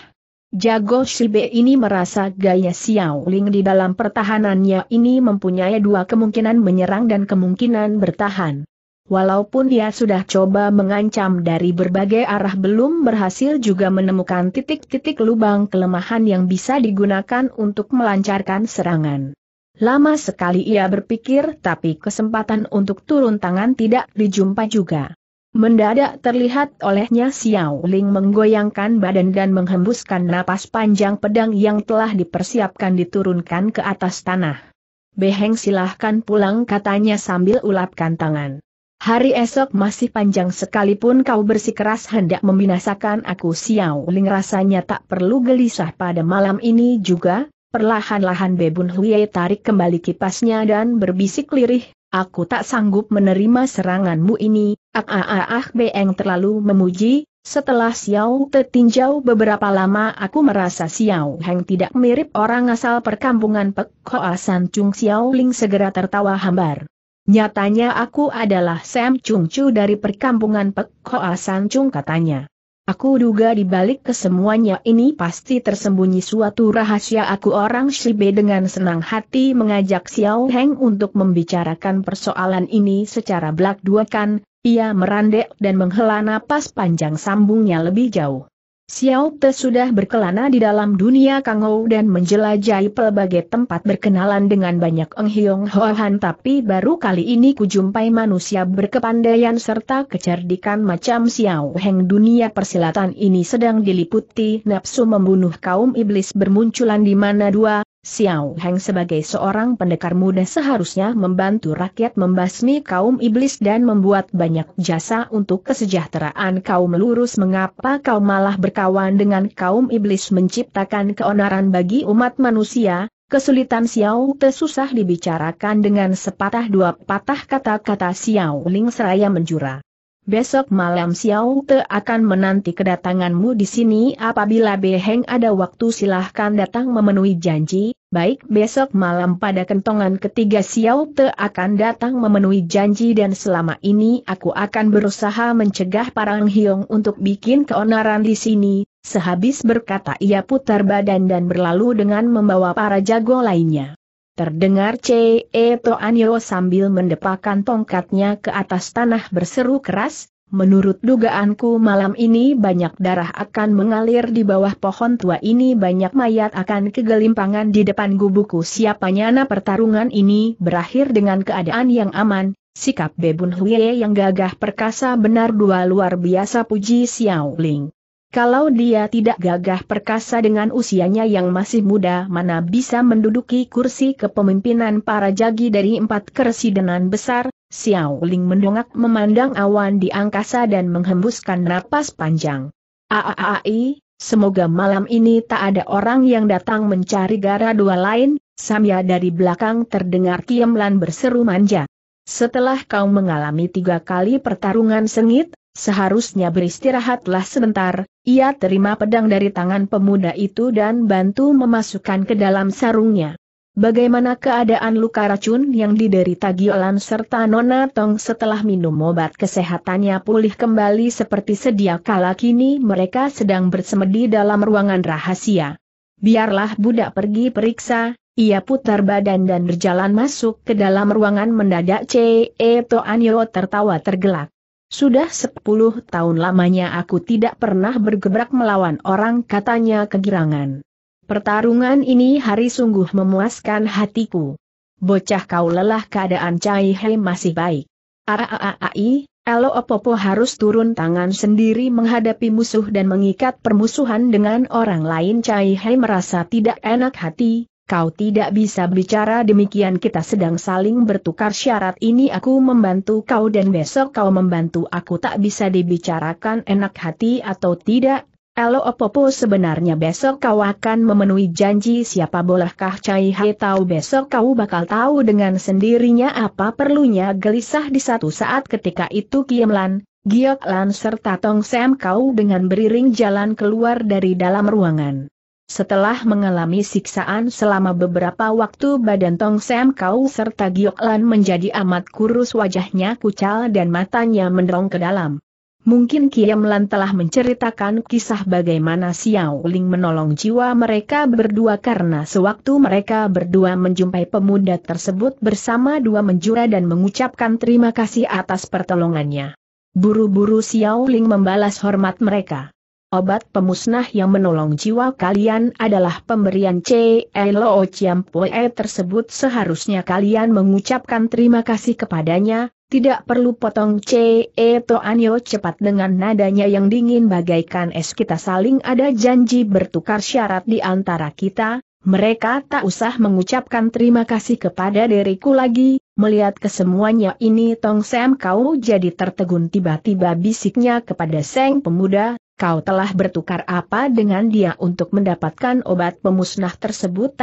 Jago Shibe ini merasa gaya Xiao Ling di dalam pertahanannya ini mempunyai dua kemungkinan menyerang dan kemungkinan bertahan. Walaupun dia sudah coba mengancam dari berbagai arah belum berhasil juga menemukan titik-titik lubang kelemahan yang bisa digunakan untuk melancarkan serangan. Lama sekali ia berpikir tapi kesempatan untuk turun tangan tidak dijumpa juga. Mendadak terlihat olehnya Xiao Ling menggoyangkan badan dan menghembuskan napas panjang pedang yang telah dipersiapkan diturunkan ke atas tanah. Beheng silahkan pulang katanya sambil ulapkan tangan. Hari esok masih panjang sekalipun kau bersikeras hendak membinasakan aku Xiao Ling rasanya tak perlu gelisah pada malam ini juga, Perlahan-lahan Bebun Huye tarik kembali kipasnya dan berbisik lirih, aku tak sanggup menerima seranganmu ini, ah ah ah ah beeng terlalu memuji, setelah Xiao tertinjau beberapa lama aku merasa Xiao Heng tidak mirip orang asal perkampungan Pek Hoa San Chung Xiao Ling segera tertawa hambar. Nyatanya aku adalah Sam Chung Chu dari perkampungan Pek Hoa San Chung katanya. Aku duga di balik kesemuanya ini pasti tersembunyi suatu rahasia aku orang Shibe dengan senang hati mengajak Xiao Heng untuk membicarakan persoalan ini secara belak dua kan? ia merandek dan menghela napas panjang sambungnya lebih jauh. Xiao Te sudah berkelana di dalam dunia Kangou dan menjelajahi pelbagai tempat berkenalan dengan banyak Eng Hiong Han tapi baru kali ini kujumpai manusia berkepandaian serta kecerdikan macam Xiao Heng dunia persilatan ini sedang diliputi nafsu membunuh kaum iblis bermunculan di mana dua Xiao Heng sebagai seorang pendekar muda seharusnya membantu rakyat membasmi kaum iblis dan membuat banyak jasa untuk kesejahteraan kaum lurus mengapa kau malah berkawan dengan kaum iblis menciptakan keonaran bagi umat manusia, kesulitan Xiao Te susah dibicarakan dengan sepatah dua patah kata-kata Xiao Ling seraya menjura. Besok malam Xiao Te akan menanti kedatanganmu di sini apabila Beheng ada waktu silahkan datang memenuhi janji, baik besok malam pada kentongan ketiga Xiao Te akan datang memenuhi janji dan selama ini aku akan berusaha mencegah Parang Hiong untuk bikin keonaran di sini, sehabis berkata ia putar badan dan berlalu dengan membawa para jago lainnya. Terdengar c C.E. Toanyo sambil mendepakan tongkatnya ke atas tanah berseru keras, menurut dugaanku malam ini banyak darah akan mengalir di bawah pohon tua ini banyak mayat akan kegelimpangan di depan gubuku siapa nyana pertarungan ini berakhir dengan keadaan yang aman, sikap Bebun hui yang gagah perkasa benar dua luar biasa puji Xiao Ling. Kalau dia tidak gagah perkasa dengan usianya yang masih muda mana bisa menduduki kursi kepemimpinan para jagi dari empat kersidenan besar, Xiao Ling mendongak memandang awan di angkasa dan menghembuskan napas panjang. Aaai, semoga malam ini tak ada orang yang datang mencari gara dua lain, Samya dari belakang terdengar Kiamlan berseru manja. Setelah kau mengalami tiga kali pertarungan sengit, Seharusnya beristirahatlah sebentar, ia terima pedang dari tangan pemuda itu dan bantu memasukkan ke dalam sarungnya. Bagaimana keadaan luka racun yang diderita Giolan serta Nona Tong setelah minum obat kesehatannya pulih kembali seperti sedia kala kini mereka sedang bersemedi dalam ruangan rahasia. Biarlah budak pergi periksa, ia putar badan dan berjalan masuk ke dalam ruangan mendadak C.E. Toanyo tertawa tergelak. Sudah sepuluh tahun lamanya aku tidak pernah bergebrak melawan orang katanya kegirangan. Pertarungan ini hari sungguh memuaskan hatiku. Bocah kau lelah keadaan Cai Hei masih baik. Aaaai, Elo Opopo harus turun tangan sendiri menghadapi musuh dan mengikat permusuhan dengan orang lain Cai Hei merasa tidak enak hati, kau tidak bisa bicara demikian kita sedang saling bertukar syarat ini aku membantu kau dan besok kau membantu aku tak bisa dibicarakan enak hati atau tidak. Elo opopo sebenarnya besok kau akan memenuhi janji siapa bolehkah Cai Hai tahu besok kau bakal tahu dengan sendirinya apa perlunya gelisah di satu saat ketika itu Kiemlan, Giok Lan serta Tong Sam kau dengan beriring jalan keluar dari dalam ruangan. Setelah mengalami siksaan selama beberapa waktu badan Tong Sam Kau serta Giok Lan menjadi amat kurus wajahnya kucal dan matanya mendorong ke dalam. Mungkin Kiam Lan telah menceritakan kisah bagaimana Xiao Ling menolong jiwa mereka berdua karena sewaktu mereka berdua menjumpai pemuda tersebut bersama dua menjura dan mengucapkan terima kasih atas pertolongannya. Buru-buru Xiao Ling membalas hormat mereka. Obat pemusnah yang menolong jiwa kalian adalah pemberian C. Elo Chiampoe tersebut seharusnya kalian mengucapkan terima kasih kepadanya, tidak perlu potong C. E. Toanyo cepat dengan nadanya yang dingin bagaikan es kita saling ada janji bertukar syarat di antara kita, mereka tak usah mengucapkan terima kasih kepada diriku lagi, melihat kesemuanya ini Tong Sam kau jadi tertegun tiba-tiba bisiknya kepada Seng Pemuda, kau telah bertukar apa dengan dia untuk mendapatkan obat pemusnah tersebut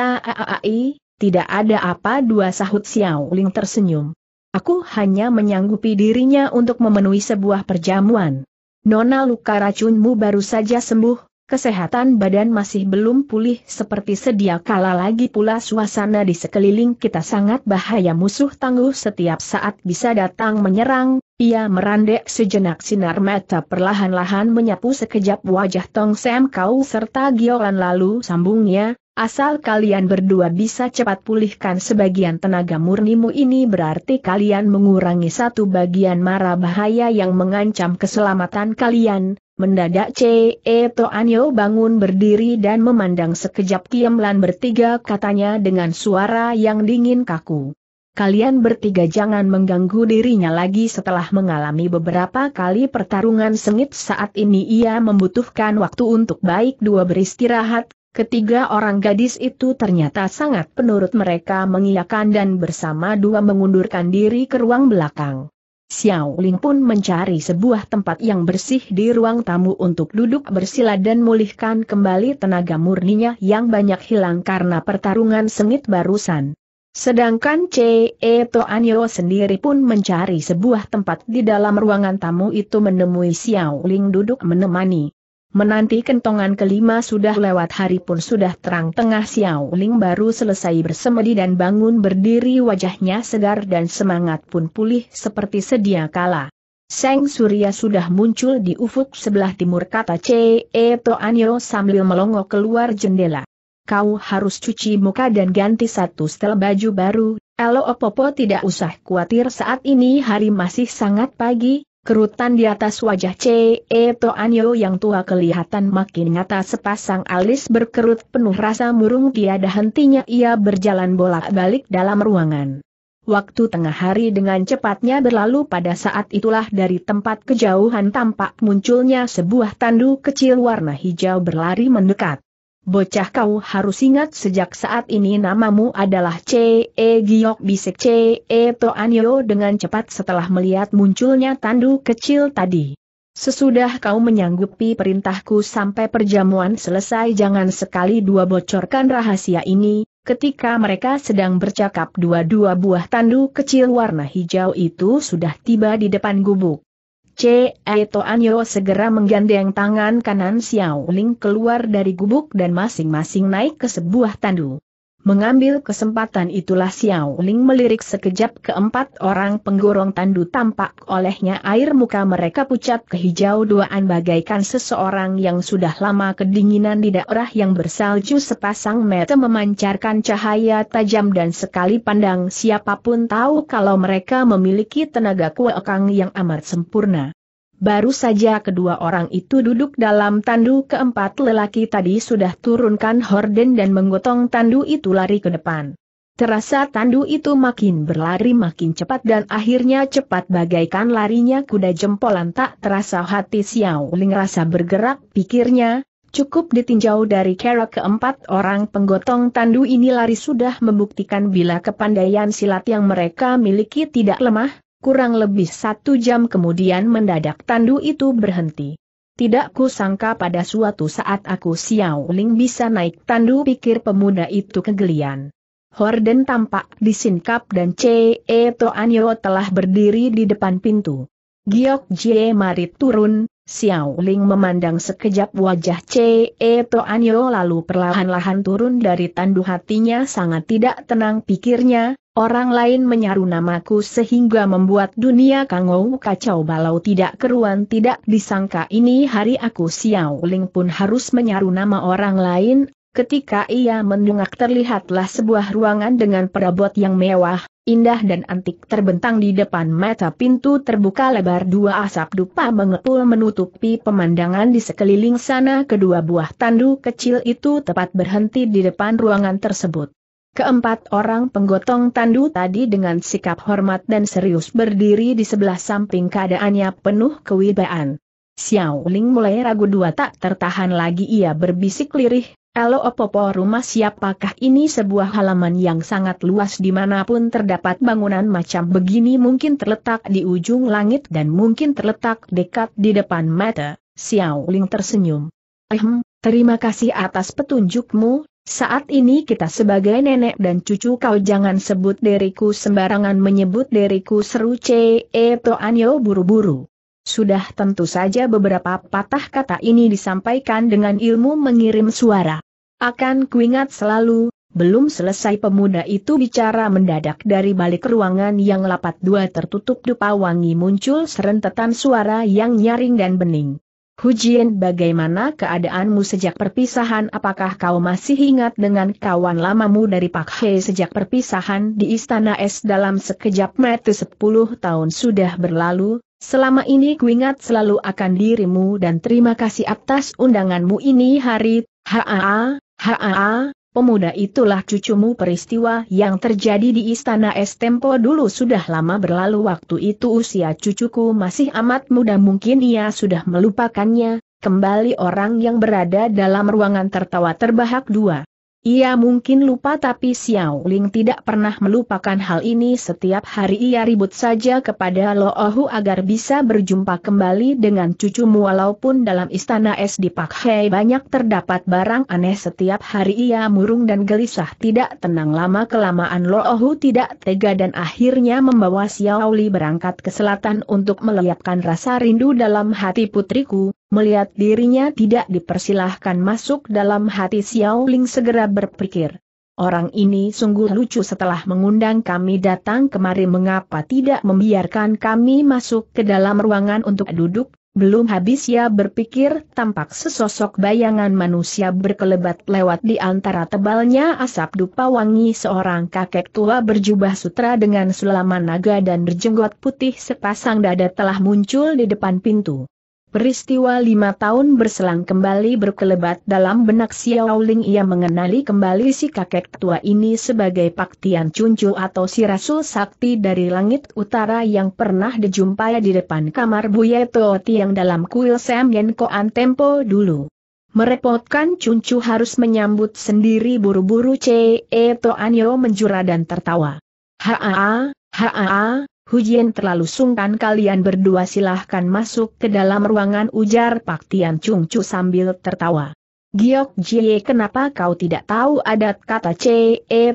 tidak ada apa dua sahut Xiao Ling tersenyum. Aku hanya menyanggupi dirinya untuk memenuhi sebuah perjamuan. Nona luka racunmu baru saja sembuh, kesehatan badan masih belum pulih seperti sedia kala lagi pula suasana di sekeliling kita sangat bahaya musuh tangguh setiap saat bisa datang menyerang, ia merandek sejenak sinar mata perlahan-lahan menyapu sekejap wajah Tong Sam Kau serta Giolan lalu sambungnya, asal kalian berdua bisa cepat pulihkan sebagian tenaga murnimu ini berarti kalian mengurangi satu bagian mara bahaya yang mengancam keselamatan kalian. Mendadak C. E. Toanyo bangun berdiri dan memandang sekejap Kiemlan bertiga katanya dengan suara yang dingin kaku kalian bertiga jangan mengganggu dirinya lagi setelah mengalami beberapa kali pertarungan sengit saat ini ia membutuhkan waktu untuk baik dua beristirahat, ketiga orang gadis itu ternyata sangat penurut mereka mengiyakan dan bersama dua mengundurkan diri ke ruang belakang. Xiao Ling pun mencari sebuah tempat yang bersih di ruang tamu untuk duduk bersila dan mulihkan kembali tenaga murninya yang banyak hilang karena pertarungan sengit barusan. Sedangkan C. E. Toanyo sendiri pun mencari sebuah tempat di dalam ruangan tamu itu menemui Xiao Ling duduk menemani. Menanti kentongan kelima sudah lewat hari pun sudah terang tengah Xiao Ling baru selesai bersemedi dan bangun berdiri wajahnya segar dan semangat pun pulih seperti sedia kala. Seng Surya sudah muncul di ufuk sebelah timur kata C. E. Toanyo sambil melongo keluar jendela kau harus cuci muka dan ganti satu setel baju baru, Elo Opopo tidak usah khawatir saat ini hari masih sangat pagi, kerutan di atas wajah C. E. Toanyo yang tua kelihatan makin nyata sepasang alis berkerut penuh rasa murung tiada hentinya ia berjalan bolak-balik dalam ruangan. Waktu tengah hari dengan cepatnya berlalu pada saat itulah dari tempat kejauhan tampak munculnya sebuah tandu kecil warna hijau berlari mendekat. Bocah kau harus ingat sejak saat ini namamu adalah C.E. Giok bisik C.E. Toanyo dengan cepat setelah melihat munculnya tandu kecil tadi. Sesudah kau menyanggupi perintahku sampai perjamuan selesai jangan sekali dua bocorkan rahasia ini, ketika mereka sedang bercakap dua-dua buah tandu kecil warna hijau itu sudah tiba di depan gubuk. Ce Anyo segera menggandeng tangan kanan Xiao Ling keluar dari gubuk dan masing-masing naik ke sebuah tandu. Mengambil kesempatan itulah Xiao Ling melirik sekejap keempat orang penggorong tandu tampak olehnya air muka mereka pucat kehijau duaan bagaikan seseorang yang sudah lama kedinginan di daerah yang bersalju sepasang mata memancarkan cahaya tajam dan sekali pandang siapapun tahu kalau mereka memiliki tenaga kuekang yang amat sempurna. Baru saja kedua orang itu duduk dalam tandu keempat lelaki tadi sudah turunkan horden dan menggotong tandu itu lari ke depan. Terasa tandu itu makin berlari makin cepat dan akhirnya cepat bagaikan larinya kuda jempolan tak terasa hati Xiao Ling rasa bergerak pikirnya, cukup ditinjau dari kera keempat orang penggotong tandu ini lari sudah membuktikan bila kepandaian silat yang mereka miliki tidak lemah, kurang lebih satu jam kemudian mendadak tandu itu berhenti. Tidak kusangka pada suatu saat aku Xiao Ling bisa naik tandu pikir pemuda itu kegelian. Horden tampak disingkap dan C.E. Toanyo telah berdiri di depan pintu. Giok Jie mari turun, Xiao Ling memandang sekejap wajah C.E. Toanyo lalu perlahan-lahan turun dari tandu hatinya sangat tidak tenang pikirnya, Orang lain menyaru namaku sehingga membuat dunia kangau kacau balau tidak keruan tidak disangka ini hari aku Xiao Ling pun harus menyaru nama orang lain, ketika ia mendungak terlihatlah sebuah ruangan dengan perabot yang mewah, indah dan antik terbentang di depan mata pintu terbuka lebar dua asap dupa mengepul menutupi pemandangan di sekeliling sana kedua buah tandu kecil itu tepat berhenti di depan ruangan tersebut. Keempat orang penggotong tandu tadi dengan sikap hormat dan serius berdiri di sebelah samping keadaannya penuh kewibaan. Xiao Ling mulai ragu dua tak tertahan lagi ia berbisik lirih, Elo opopo rumah siapakah ini sebuah halaman yang sangat luas dimanapun terdapat bangunan macam begini mungkin terletak di ujung langit dan mungkin terletak dekat di depan mata, Xiao Ling tersenyum. Ehm, terima kasih atas petunjukmu, saat ini kita sebagai nenek dan cucu kau jangan sebut diriku sembarangan menyebut diriku seru C. E. anyo buru-buru. Sudah tentu saja beberapa patah kata ini disampaikan dengan ilmu mengirim suara. Akan kuingat selalu, belum selesai pemuda itu bicara mendadak dari balik ruangan yang lapat dua tertutup dupa wangi muncul serentetan suara yang nyaring dan bening. Hujian bagaimana keadaanmu sejak perpisahan apakah kau masih ingat dengan kawan lamamu dari Pak He sejak perpisahan di Istana Es dalam sekejap mata sepuluh tahun sudah berlalu, selama ini kuingat selalu akan dirimu dan terima kasih atas undanganmu ini hari, haa, haa, pemuda itulah cucumu peristiwa yang terjadi di istana es tempo dulu sudah lama berlalu waktu itu usia cucuku masih amat muda mungkin ia sudah melupakannya, kembali orang yang berada dalam ruangan tertawa terbahak dua. Ia mungkin lupa tapi Xiao Ling tidak pernah melupakan hal ini setiap hari ia ribut saja kepada Lo Ohu agar bisa berjumpa kembali dengan cucumu walaupun dalam istana es di Pak Pakhei banyak terdapat barang aneh setiap hari ia murung dan gelisah tidak tenang lama kelamaan Lo Ohu tidak tega dan akhirnya membawa Xiao Li berangkat ke selatan untuk melenyapkan rasa rindu dalam hati putriku, Melihat dirinya tidak dipersilahkan masuk dalam hati Xiao Ling segera berpikir. Orang ini sungguh lucu setelah mengundang kami datang kemari mengapa tidak membiarkan kami masuk ke dalam ruangan untuk duduk, belum habis ia berpikir tampak sesosok bayangan manusia berkelebat lewat di antara tebalnya asap dupa wangi seorang kakek tua berjubah sutra dengan sulaman naga dan berjenggot putih sepasang dada telah muncul di depan pintu. Peristiwa lima tahun berselang kembali berkelebat dalam benak Xiao Ling. ia mengenali kembali si kakek tua ini sebagai Paktian Cuncu atau si Rasul Sakti dari Langit Utara yang pernah dijumpai di depan kamar Buya Tooti yang dalam kuil Samgen Koan Tempo dulu. Merepotkan Cuncu harus menyambut sendiri buru-buru C.E. Toanyo menjura dan tertawa. Haa, haa, Hujian terlalu sungkan kalian berdua silahkan masuk ke dalam ruangan ujar Pak Tian Chung Chu sambil tertawa. Giok Jie kenapa kau tidak tahu adat kata C. E.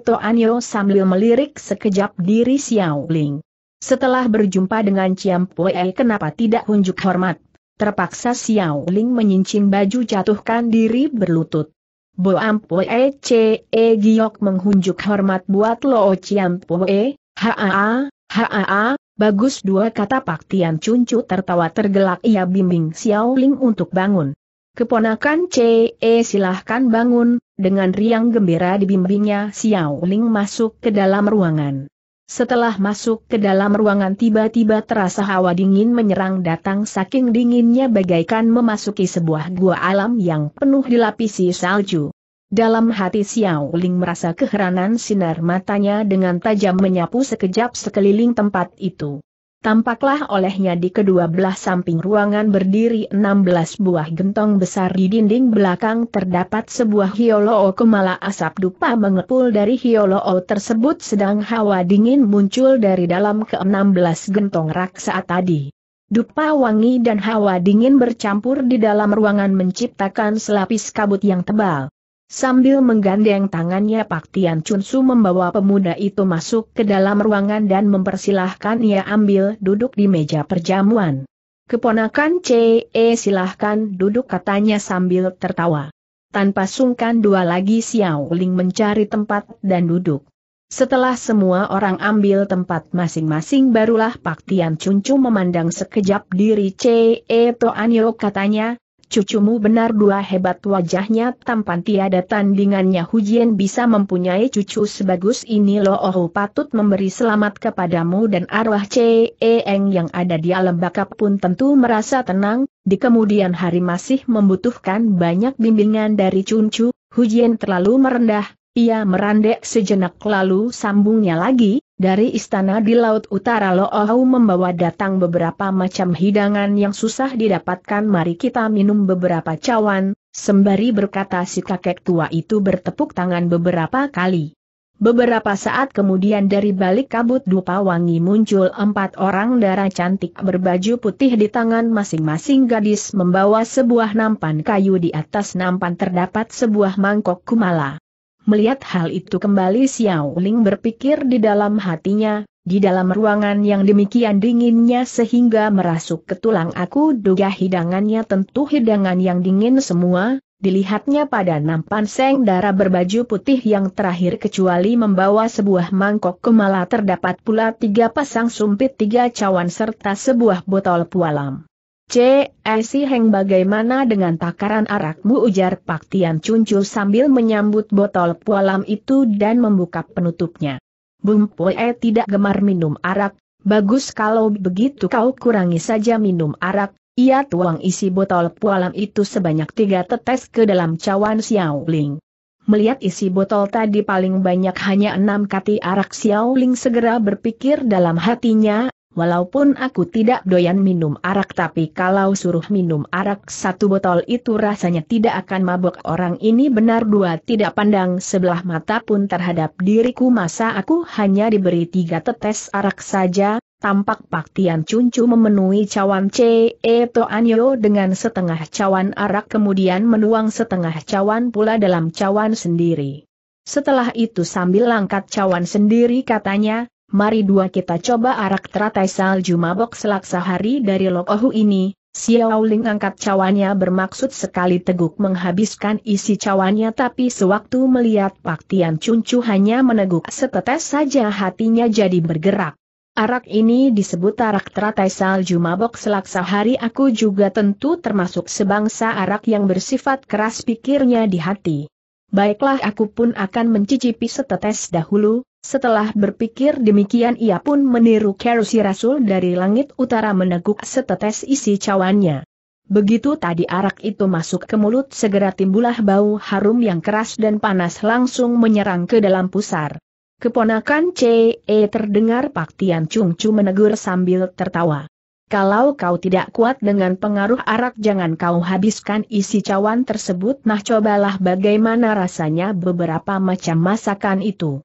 sambil melirik sekejap diri Xiao Ling. Setelah berjumpa dengan Ciam Pue kenapa tidak unjuk hormat? Terpaksa Xiao Ling menyincin baju jatuhkan diri berlutut. Boam Pue C. E. Giok menghunjuk hormat buat Lo Ciam Pue, Haa, Haa, bagus dua kata Pak Tian Cuncu tertawa tergelak ia bimbing Xiao Ling untuk bangun. Keponakan CE silahkan bangun, dengan riang gembira dibimbingnya Xiao Ling masuk ke dalam ruangan. Setelah masuk ke dalam ruangan tiba-tiba terasa hawa dingin menyerang datang saking dinginnya bagaikan memasuki sebuah gua alam yang penuh dilapisi salju. Dalam hati Xiao Ling merasa keheranan sinar matanya dengan tajam menyapu sekejap sekeliling tempat itu. Tampaklah olehnya di kedua belah samping ruangan berdiri 16 buah gentong besar di dinding belakang terdapat sebuah hioloo kemala asap dupa mengepul dari hioloo tersebut sedang hawa dingin muncul dari dalam ke-16 gentong raksa tadi. Dupa wangi dan hawa dingin bercampur di dalam ruangan menciptakan selapis kabut yang tebal. Sambil menggandeng tangannya Pak Tian Chun Su membawa pemuda itu masuk ke dalam ruangan dan mempersilahkan ia ambil duduk di meja perjamuan. Keponakan CE silahkan duduk katanya sambil tertawa. Tanpa sungkan dua lagi Xiao Ling mencari tempat dan duduk. Setelah semua orang ambil tempat masing-masing barulah Pak Tian Chun Chu memandang sekejap diri CE Toanyo katanya, cucumu benar dua hebat wajahnya tampan tiada tandingannya Hujian bisa mempunyai cucu sebagus ini loh oh patut memberi selamat kepadamu dan arwah C. Eng yang ada di alam bakap pun tentu merasa tenang, di kemudian hari masih membutuhkan banyak bimbingan dari Cuncu, Hujian terlalu merendah, ia merandek sejenak lalu sambungnya lagi, dari istana di Laut Utara Loau membawa datang beberapa macam hidangan yang susah didapatkan mari kita minum beberapa cawan, sembari berkata si kakek tua itu bertepuk tangan beberapa kali. Beberapa saat kemudian dari balik kabut dupa wangi muncul empat orang darah cantik berbaju putih di tangan masing-masing gadis membawa sebuah nampan kayu di atas nampan terdapat sebuah mangkok kumala. Melihat hal itu kembali Xiao Ling berpikir di dalam hatinya, di dalam ruangan yang demikian dinginnya sehingga merasuk ke tulang aku duga hidangannya tentu hidangan yang dingin semua, dilihatnya pada nampan seng darah berbaju putih yang terakhir kecuali membawa sebuah mangkok kemala terdapat pula tiga pasang sumpit tiga cawan serta sebuah botol pualam. C. Si Heng bagaimana dengan takaran arakmu ujar Pak Tian Cuncul sambil menyambut botol pualam itu dan membuka penutupnya. Bum Poe tidak gemar minum arak, bagus kalau begitu kau kurangi saja minum arak, ia tuang isi botol pualam itu sebanyak tiga tetes ke dalam cawan Xiaoling. Melihat isi botol tadi paling banyak hanya enam kati arak Xiaoling segera berpikir dalam hatinya, Walaupun aku tidak doyan minum arak tapi kalau suruh minum arak satu botol itu rasanya tidak akan mabok. orang ini benar dua tidak pandang sebelah mata pun terhadap diriku masa aku hanya diberi tiga tetes arak saja, tampak Paktian Cuncu memenuhi cawan C. E. anyo dengan setengah cawan arak kemudian menuang setengah cawan pula dalam cawan sendiri. Setelah itu sambil langkat cawan sendiri katanya, mari dua kita coba arak teratai salju mabok selak hari dari Lokohu ini, Xiao Ling angkat cawannya bermaksud sekali teguk menghabiskan isi cawannya tapi sewaktu melihat Pak Tian Cuncu hanya meneguk setetes saja hatinya jadi bergerak. Arak ini disebut arak teratai salju mabok selak hari aku juga tentu termasuk sebangsa arak yang bersifat keras pikirnya di hati. Baiklah aku pun akan mencicipi setetes dahulu, setelah berpikir demikian ia pun meniru kerusi rasul dari langit utara meneguk setetes isi cawannya. Begitu tadi arak itu masuk ke mulut segera timbulah bau harum yang keras dan panas langsung menyerang ke dalam pusar. Keponakan CE terdengar Pak Tian Chung Chu menegur sambil tertawa. Kalau kau tidak kuat dengan pengaruh arak jangan kau habiskan isi cawan tersebut nah cobalah bagaimana rasanya beberapa macam masakan itu.